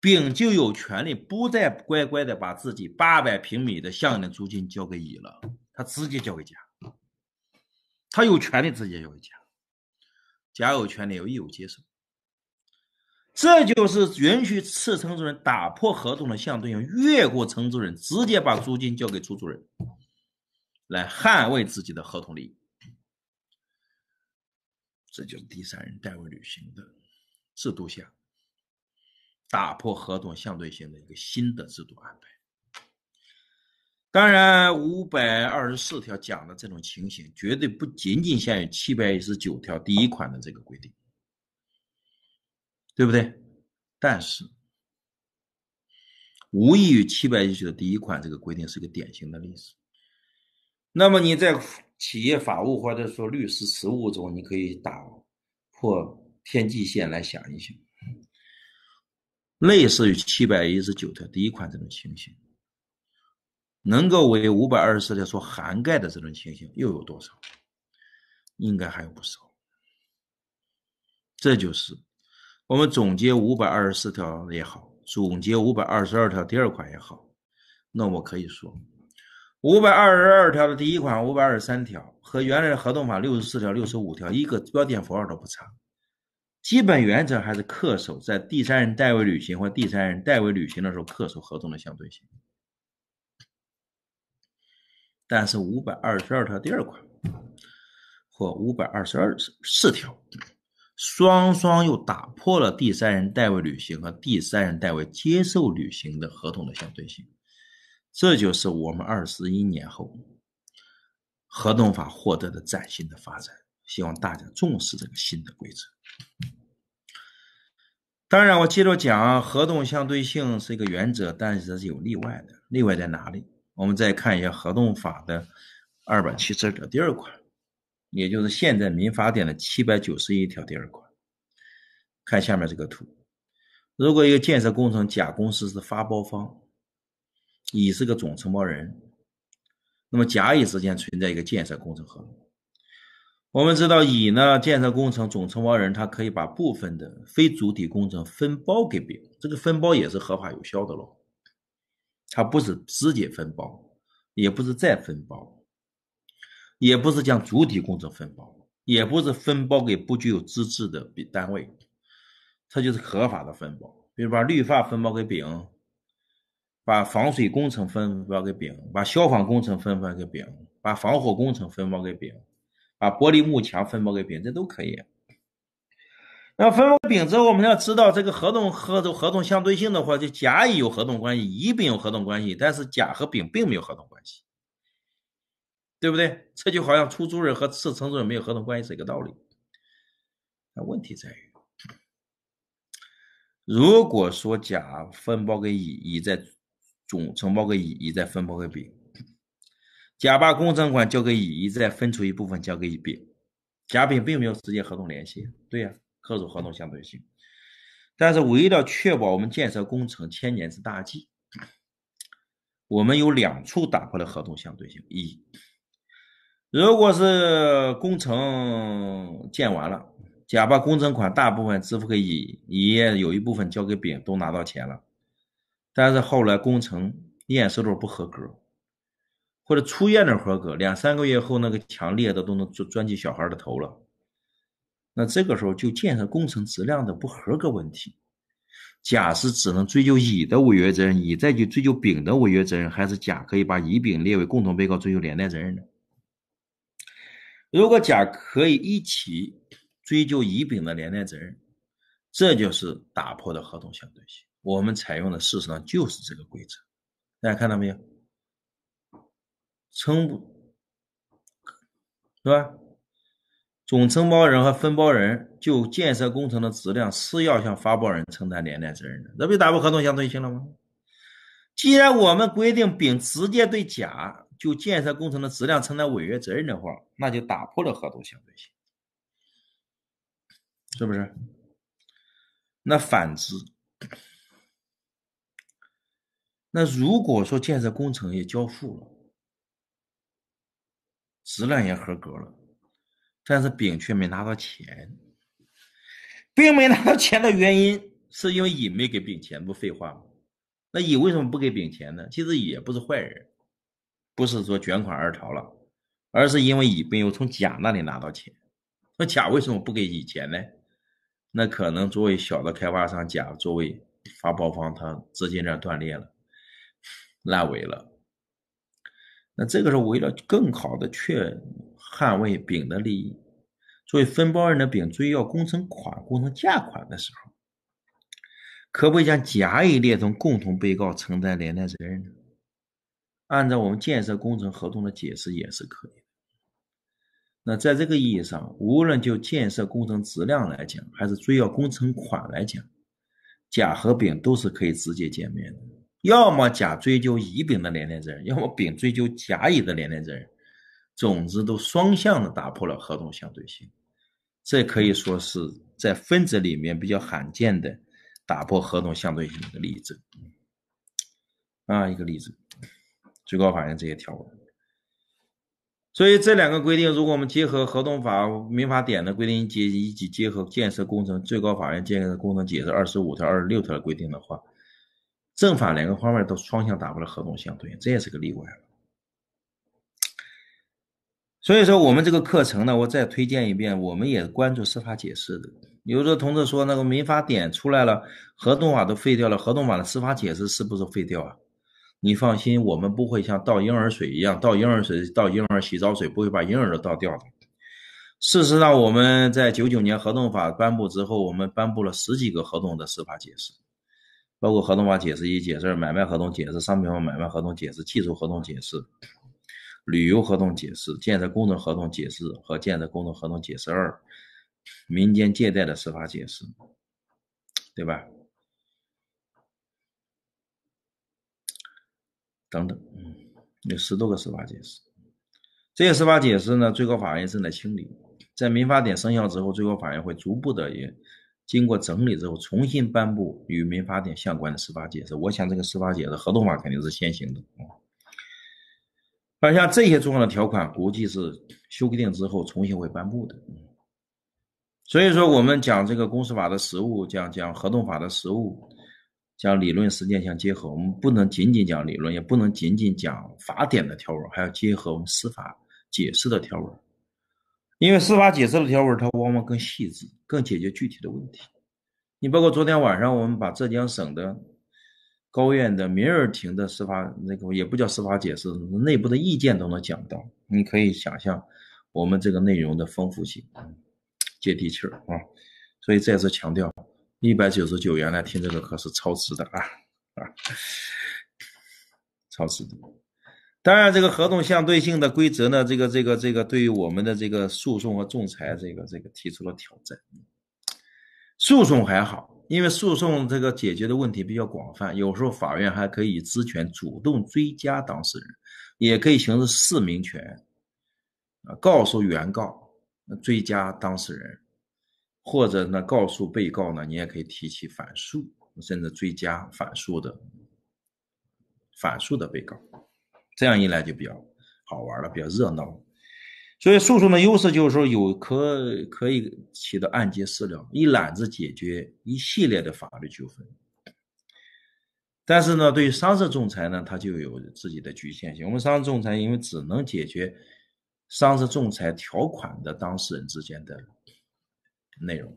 丙就有权利不再乖乖的把自己八百平米的相应的租金交给乙了，他直接交给甲，他有权利直接交给甲，甲有权利有义务接受。这就是允许次承租人打破合同的相对性，越过承租人直接把租金交给出租人，来捍卫自己的合同利益。这就是第三人代为履行的制度下，打破合同相对性的一个新的制度安排。当然，五百二十四条讲的这种情形，绝对不仅仅限于七百一十九条第一款的这个规定，对不对？但是，无异于七百一十九第一款这个规定是个典型的例子。那么你在。企业法务或者说律师实务中，你可以打破天际线来想一想，类似于七百一十九条第一款这种情形，能够为五百二十四条所涵盖的这种情形又有多少？应该还有不少。这就是我们总结五百二十四条也好，总结五百二十二条第二款也好，那我可以说。五百二十二条的第一款、五百二十三条和原来的合同法六十四条、六十五条，一个标点符号都不差，基本原则还是恪守在第三人代为履行或第三人代为履行的时候恪守合同的相对性。但是五百二十二条第二款或五百二十二四条，双双又打破了第三人代为履行和第三人代为接受履行的合同的相对性。这就是我们二十一年后合同法获得的崭新的发展，希望大家重视这个新的规则。当然，我接着讲合同相对性是一个原则，但是是有例外的。例外在哪里？我们再看一下合同法的二百七十条第二款，也就是现在民法典的七百九十一条第二款。看下面这个图，如果一个建设工程，甲公司是发包方。乙是个总承包人，那么甲乙之间存在一个建设工程合同。我们知道，乙呢，建设工程总承包人，他可以把部分的非主体工程分包给丙，这个分包也是合法有效的喽。他不是直接分包，也不是再分包，也不是将主体工程分包，也不是分包给不具有资质的单位，他就是合法的分包，比如把绿化分包给丙。把防水工程分包给丙，把消防工程分包给丙，把防火工程分包给丙，把玻璃幕墙分包给丙，这都可以。那分包丙之后，我们要知道这个合同和合同相对性的话，就甲乙有合同关系，乙丙有合同关系，但是甲和丙并没有合同关系，对不对？这就好像出租人和次承租人没有合同关系是一个道理。那问题在于，如果说甲分包给乙，乙在总承包给乙，乙再分包给丙。甲把工程款交给乙，乙再分出一部分交给乙丙。甲、丙并没有直接合同联系，对呀，恪守合同相对性。但是，为了确保我们建设工程千年之大计，我们有两处打破了合同相对性。一，如果是工程建完了，甲把工程款大部分支付给乙，乙有一部分交给丙，都拿到钱了。但是后来工程验收的时候不合格，或者初验的合格，两三个月后那个墙裂的都能钻钻进小孩的头了。那这个时候就建设工程质量的不合格问题，甲是只能追究乙的违约责任，乙再去追究丙的违约责任，还是甲可以把乙、丙列为共同被告追究连带责任呢？如果甲可以一起追究乙、丙的连带责任，这就是打破的合同相对性。我们采用的事实上就是这个规则，大家看到没有？承不，是吧？总承包人和分包人就建设工程的质量是要向发包人承担连带责任的，那不打破合同相对性了吗？既然我们规定丙直接对甲就建设工程的质量承担违约责任的话，那就打破了合同相对性，是不是？那反之。那如果说建设工程也交付了，质量也合格了，但是丙却没拿到钱。丙没拿到钱的原因，是因为乙没给丙钱，不废话吗？那乙为什么不给丙钱呢？其实乙也不是坏人，不是说卷款而逃了，而是因为乙没有从甲那里拿到钱。那甲为什么不给乙钱呢？那可能作为小的开发商甲作为发包方，他资金链断裂了。烂尾了，那这个时候为了更好的确捍卫丙的利益，作为分包人的丙追要工程款、工程价款的时候，可不可以将甲乙列成共同被告承担连带责任呢？按照我们建设工程合同的解释也是可以。的。那在这个意义上，无论就建设工程质量来讲，还是追要工程款来讲，甲和丙都是可以直接见面的。要么甲追究乙丙的连带责任，要么丙追究甲乙的连带责任，总之都双向的打破了合同相对性，这可以说是在分子里面比较罕见的打破合同相对性的一个例子啊，一个例子。最高法院这些条文，所以这两个规定，如果我们结合合同法、民法典的规定以及结合建设工程最高法院建设工程解释二十五条、二十六条的规定的话。正反两个方面都双向打破了合同相对，这也是个例外。所以说，我们这个课程呢，我再推荐一遍。我们也关注司法解释的。有的同志说，那个《民法典》出来了，合同法都废掉了，合同法的司法解释是不是废掉啊？你放心，我们不会像倒婴儿水一样，倒婴儿水，倒婴儿洗澡水，不会把婴儿都倒掉的。事实上，我们在九九年合同法颁布之后，我们颁布了十几个合同的司法解释。包括合同法解释一、解释、二、买卖合同解释、商品房买卖合同解释、技术合同解释、旅游合同解释、建设工程合同解释和建设工程合同解释二、民间借贷的司法解释，对吧？等等，嗯，有十多个司法解释。这些司法解释呢，最高法院正在清理。在民法典生效之后，最高法院会逐步的也。经过整理之后，重新颁布与民法典相关的司法解释。我想，这个司法解释合同法肯定是先行的啊。但像这些重要的条款，估计是修订之后重新会颁布的。所以说，我们讲这个公司法的实务，讲讲合同法的实务，讲理论实践相结合。我们不能仅仅讲理论，也不能仅仅讲法典的条文，还要结合我们司法解释的条文。因为司法解释的条文，它往往更细致，更解决具体的问题。你包括昨天晚上，我们把浙江省的高院的民事庭的司法那个，也不叫司法解释，内部的意见都能讲到。你可以想象我们这个内容的丰富性、接地气儿啊。所以再次强调，一百九十九元来听这个课是超值的啊啊，超值的。当然，这个合同相对性的规则呢，这个、这个、这个，对于我们的这个诉讼和仲裁，这个、这个提出了挑战。诉讼还好，因为诉讼这个解决的问题比较广泛，有时候法院还可以职权主动追加当事人，也可以行使释明权啊，告诉原告追加当事人，或者呢，告诉被告呢，你也可以提起反诉，甚至追加反诉的反诉的被告。这样一来就比较好玩了，比较热闹。所以诉讼的优势就是说有可可以起到案结事了，一揽子解决一系列的法律纠纷。但是呢，对于商事仲裁呢，它就有自己的局限性。我们商事仲裁因为只能解决商事仲裁条款的当事人之间的内容，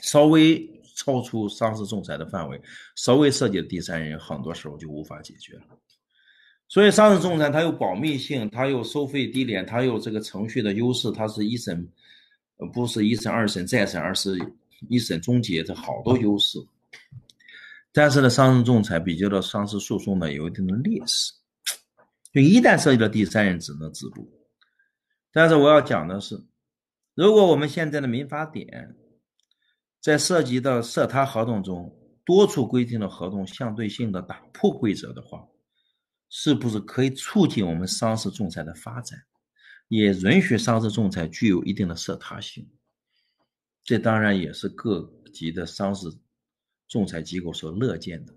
稍微超出商事仲裁的范围，稍微涉及第三人，很多时候就无法解决了。所以，商事仲裁它有保密性，它有收费低廉，它有这个程序的优势，它是一审，不是一审、二审、再审，而是一审终结，这好多优势。但是呢，商事仲裁比较的商事诉讼呢，有一定的劣势，就一旦涉及到第三人，只能止步。但是我要讲的是，如果我们现在的民法典在涉及到涉他合同中多处规定的合同相对性的打破规则的话。是不是可以促进我们商事仲裁的发展，也允许商事仲裁具有一定的涉他性？这当然也是各级的商事仲裁机构所乐见的，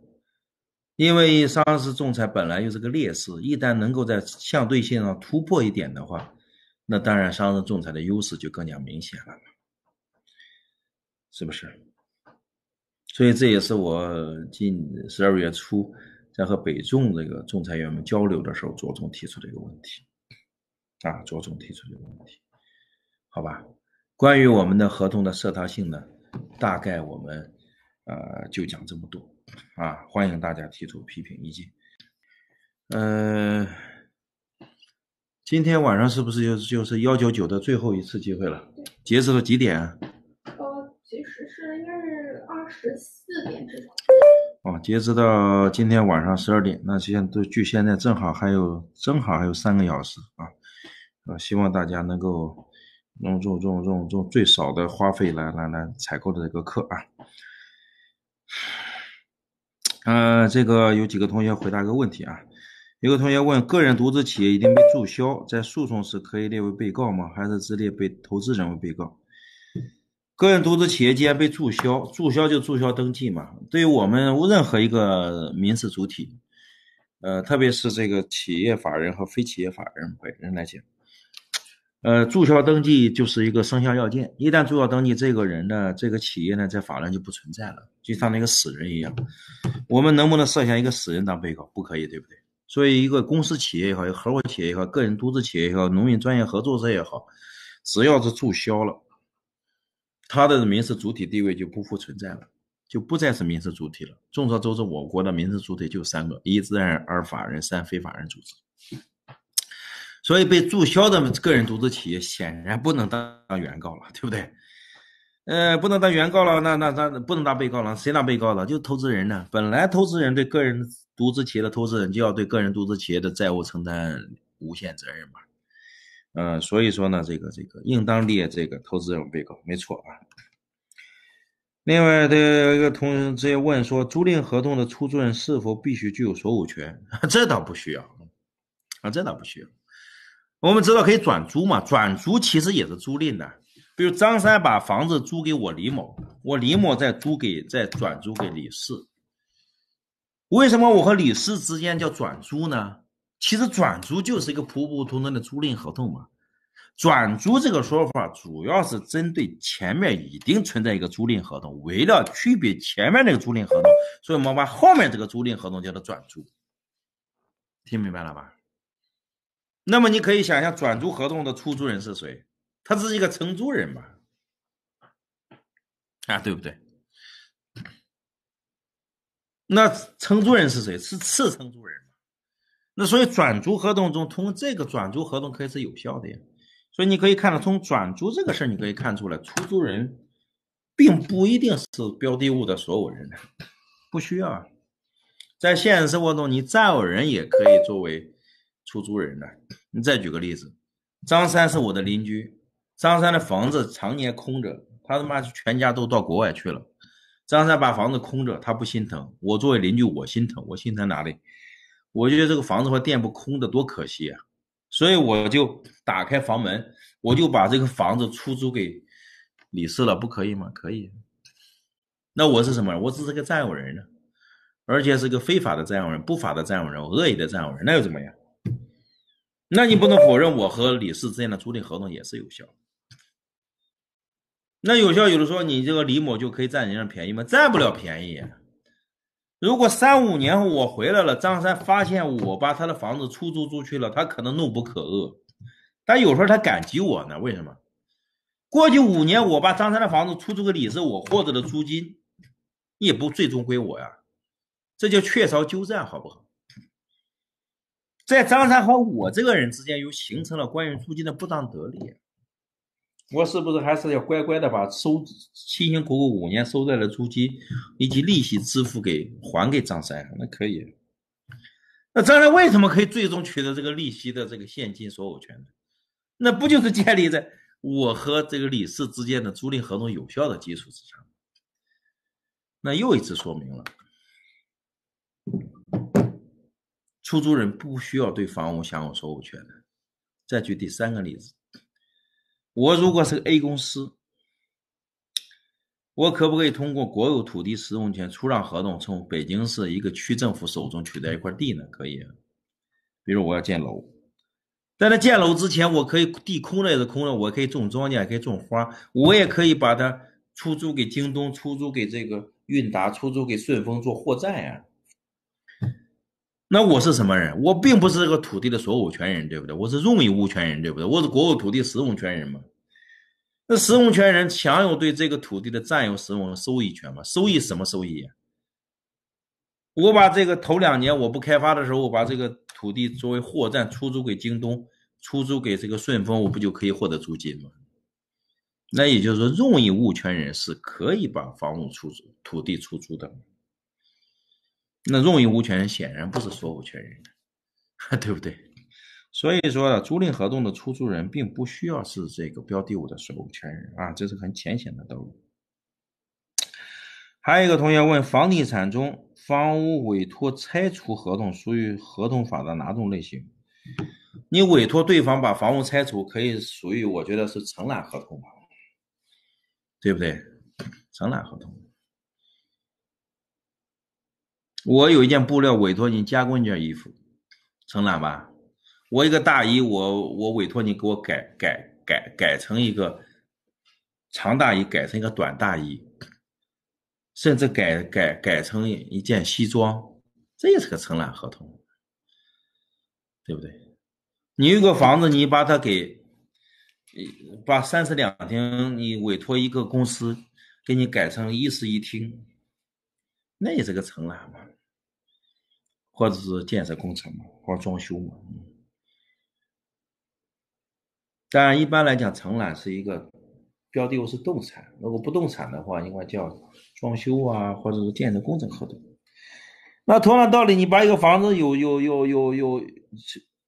因为商事仲裁本来就是个劣势，一旦能够在相对性上突破一点的话，那当然商事仲裁的优势就更加明显了是不是？所以这也是我近十二月初。在和北仲这个仲裁员们交流的时候，着重提出这个问题，啊，着重提出个问题，好吧？关于我们的合同的涉他性呢，大概我们呃就讲这么多，啊，欢迎大家提出批评意见。嗯，今天晚上是不是就就是幺九九的最后一次机会了？截止到几点？呃，其实是应该是二十四点之前。啊，截止到今天晚上十二点，那现在都距现在正好还有正好还有三个小时啊，啊，希望大家能够用用用用用最少的花费来来来采购的这个课啊。嗯，这个有几个同学回答一个问题啊，有个同学问：个人独资企业已经被注销，在诉讼时可以列为被告吗？还是只列被投资人为被告？个人独资企业既然被注销，注销就注销登记嘛。对于我们任何一个民事主体，呃，特别是这个企业法人和非企业法人本人来讲，呃，注销登记就是一个生效要件。一旦注销登记，这个人呢，这个企业呢，在法人就不存在了，就像那个死人一样。我们能不能设想一个死人当被告？不可以，对不对？所以，一个公司企业也好，合伙企业也好，个人独资企业也好，农民专业合作社也好，只要是注销了。他的民事主体地位就不复存在了，就不再是民事主体了。众所周知，我国的民事主体就三个：一、自然人；二、法人；三、非法人组织。所以被注销的个人独资企业显然不能当原告了，对不对？呃，不能当原告了，那那那不能当被告了。谁当被告了？就投资人呢？本来投资人对个人独资企业的投资人就要对个人独资企业的债务承担无限责任嘛。嗯，所以说呢，这个这个应当列这个投资人被告，没错啊。另外，这个同学直接问说，租赁合同的出租人是否必须具有所有权？这倒不需要啊，这倒不需要。我们知道可以转租嘛，转租其实也是租赁的。比如张三把房子租给我李某，我李某再租给再转租给李四，为什么我和李四之间叫转租呢？其实转租就是一个普普通通的租赁合同嘛，转租这个说法主要是针对前面已经存在一个租赁合同，为了区别前面那个租赁合同，所以我们把后面这个租赁合同叫做转租，听明白了吧？那么你可以想象，转租合同的出租人是谁？他是一个承租人嘛？啊，对不对？那承租人是谁？是次承租人。那所以转租合同中，通过这个转租合同可以是有效的呀。所以你可以看到，从转租这个事儿，你可以看出来，出租人并不一定是标的物的所有人。不需要，在现实生活中，你再有人也可以作为出租人的。你再举个例子，张三是我的邻居，张三的房子常年空着，他他妈全家都到国外去了。张三把房子空着，他不心疼，我作为邻居，我心疼，我心疼哪里？我觉得这个房子和店铺空的多可惜啊，所以我就打开房门，我就把这个房子出租给李四了，不可以吗？可以。那我是什么？我只是个占有人呢，而且是个非法的占有人，不法的占有人，恶意的占有人，那又怎么样？那你不能否认我和李四之间的租赁合同也是有效。那有效，有的说你这个李某就可以占人家便宜吗？占不了便宜。如果三五年后我回来了，张三发现我把他的房子出租出去了，他可能怒不可遏。但有时候他感激我呢，为什么？过去五年我把张三的房子出租给李四，我获得的租金也不最终归我呀，这叫确凿纠占，好不好？在张三和我这个人之间，又形成了关于租金的不当得利。我是不是还是要乖乖的把收辛辛苦苦五年收在的租金以及利息支付给还给张三？那可以。那张三为什么可以最终取得这个利息的这个现金所有权呢？那不就是建立在我和这个李四之间的租赁合同有效的基础之上？那又一次说明了，出租人不需要对房屋享有所有权的。再举第三个例子。我如果是个 A 公司，我可不可以通过国有土地使用权出让合同从北京市一个区政府手中取得一块地呢？可以，比如我要建楼，在那建楼之前，我可以地空了也是空了，我可以种庄稼，可以种花，我也可以把它出租给京东，出租给这个韵达，出租给顺丰做货站呀。那我是什么人？我并不是这个土地的所有权人，对不对？我是用于物权人，对不对？我是国有土地使用权人嘛。那使用权人享有对这个土地的占有、使用、收益权嘛？收益什么收益？我把这个头两年我不开发的时候，我把这个土地作为货站出租给京东，出租给这个顺丰，我不就可以获得租金吗？那也就是说，用于物权人是可以把房屋出租、土地出租的。那用于物权人显然不是所有权人 对不对？所以说，租赁合同的出租人并不需要是这个标的物的所有权人啊，这是很浅显的道理。还有一个同学问，房地产中房屋委托拆除合同属于合同法的哪种类型？你委托对方把房屋拆除，可以属于我觉得是承揽合同吧？对不对？承揽合同。我有一件布料，委托你加工一件衣服，承揽吧。我一个大衣，我我委托你给我改改改改成一个长大衣，改成一个短大衣，甚至改改改成一件西装，这也是个承揽合同，对不对？你有个房子，你把它给，把三室两厅，你委托一个公司给你改成一室一厅，那也是个承揽嘛。或者是建设工程嘛，或装修嘛。当然，一般来讲，承揽是一个标的物是动产。如果不动产的话，应该叫装修啊，或者是建设工程合同。那同样道理，你把一个房子有有有有有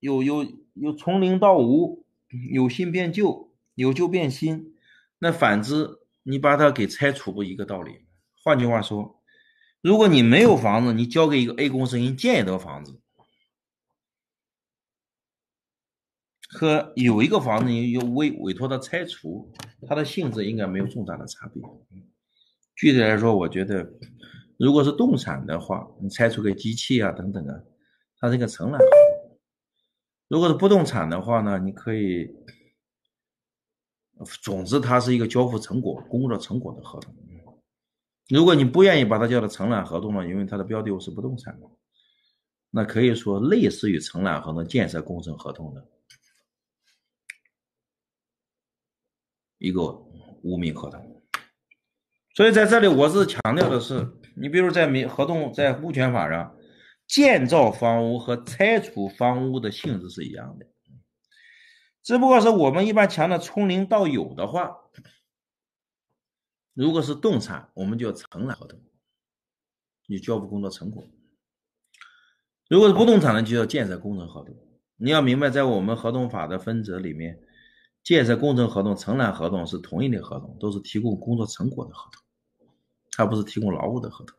有有有从零到无，有新变旧，有旧变新，那反之，你把它给拆除不一个道理。换句话说。如果你没有房子，你交给一个 A 公司，人建一个房子；和有一个房子，你又委委托他拆除，它的性质应该没有重大的差别。具体来说，我觉得，如果是动产的话，你拆除个机器啊等等啊，它是一个承揽合同；如果是不动产的话呢，你可以，总之它是一个交付成果、工作成果的合同。如果你不愿意把它叫做承揽合同呢？因为它的标的物是不动产，嘛，那可以说类似于承揽合同、建设工程合同的一个无名合同。所以在这里，我是强调的是，你比如在民合同在物权法上，建造房屋和拆除房屋的性质是一样的，只不过是我们一般强调从零到有的话。如果是动产，我们要承揽合同；你交付工作成果。如果是不动产呢，就要建设工程合同。你要明白，在我们合同法的分则里面，建设工程合同、承揽合同是同一类合同，都是提供工作成果的合同，它不是提供劳务的合同。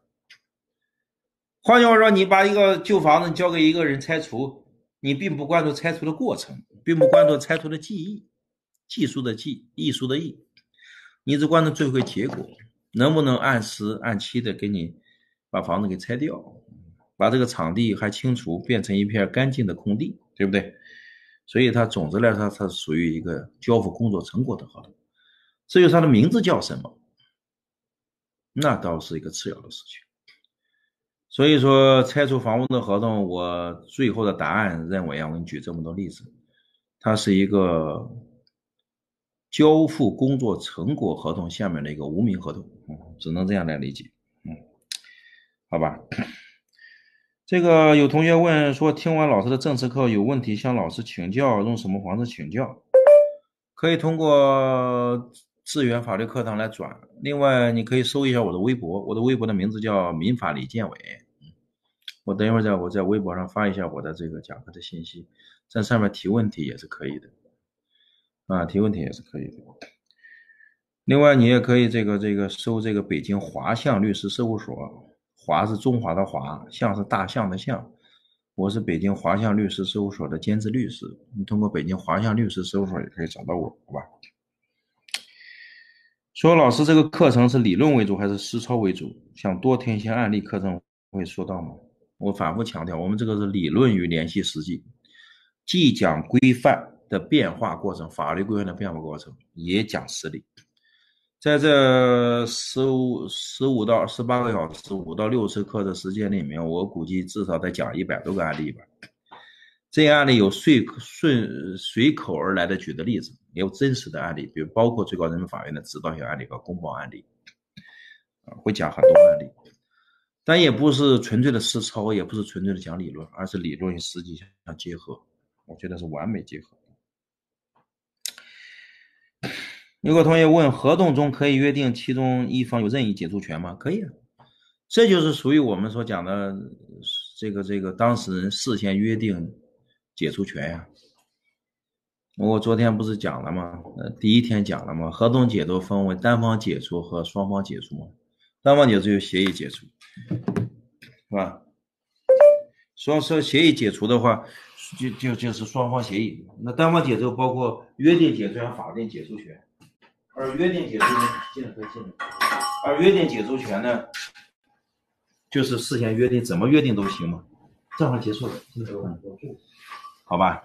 换句话说，你把一个旧房子交给一个人拆除，你并不关注拆除的过程，并不关注拆除的技艺、技术的技、艺术的艺。你只关注最后结果，能不能按时按期的给你把房子给拆掉，把这个场地还清除，变成一片干净的空地，对不对？所以它总之来说，它属于一个交付工作成果的合同。至于它的名字叫什么，那倒是一个次要的事情。所以说，拆除房屋的合同，我最后的答案认为啊，我给你举这么多例子，它是一个。交付工作成果合同下面的一个无名合同，嗯，只能这样来理解，嗯，好吧。这个有同学问说，听完老师的正式课有问题向老师请教，用什么方式请教？可以通过智源法律课堂来转。另外，你可以搜一下我的微博，我的微博的名字叫民法李建伟。我等一会儿在我在微博上发一下我的这个讲课的信息，在上面提问题也是可以的。啊，提问题也是可以的。另外，你也可以这个这个收这个北京华象律师事务所，华是中华的华，象是大象的象。我是北京华象律师事务所的兼职律师，你通过北京华象律师事务所也可以找到我，好吧？说老师这个课程是理论为主还是实操为主？想多听一些案例课程会说到吗？我反复强调，我们这个是理论与联系实际，既讲规范。的变化过程，法律规范的变化过程也讲实例。在这十五十五到十八个小时五到六次课的时间里面，我估计至少得讲一百多个案例吧。这些案例有随顺随口而来的举的例子，也有真实的案例，比如包括最高人民法院的指导性案例和公报案例会讲很多案例，但也不是纯粹的实操，也不是纯粹的讲理论，而是理论与实际相结合，我觉得是完美结合。有 个同学问：合同中可以约定其中一方有任意解除权吗？可以，这就是属于我们所讲的这个这个当事人事先约定解除权呀。我昨天不是讲了吗？呃，第一天讲了吗？合同解除分为单方解除和双方解除嘛。单方解除就协议解除，是吧？双方说协议解除的话。就就就是双方协议，那单方解除包括约定解除和法定解除权，而约定解除呢？进来可以而约定解除权呢，就是事先约定，怎么约定都行嘛，正好结束了。好吧。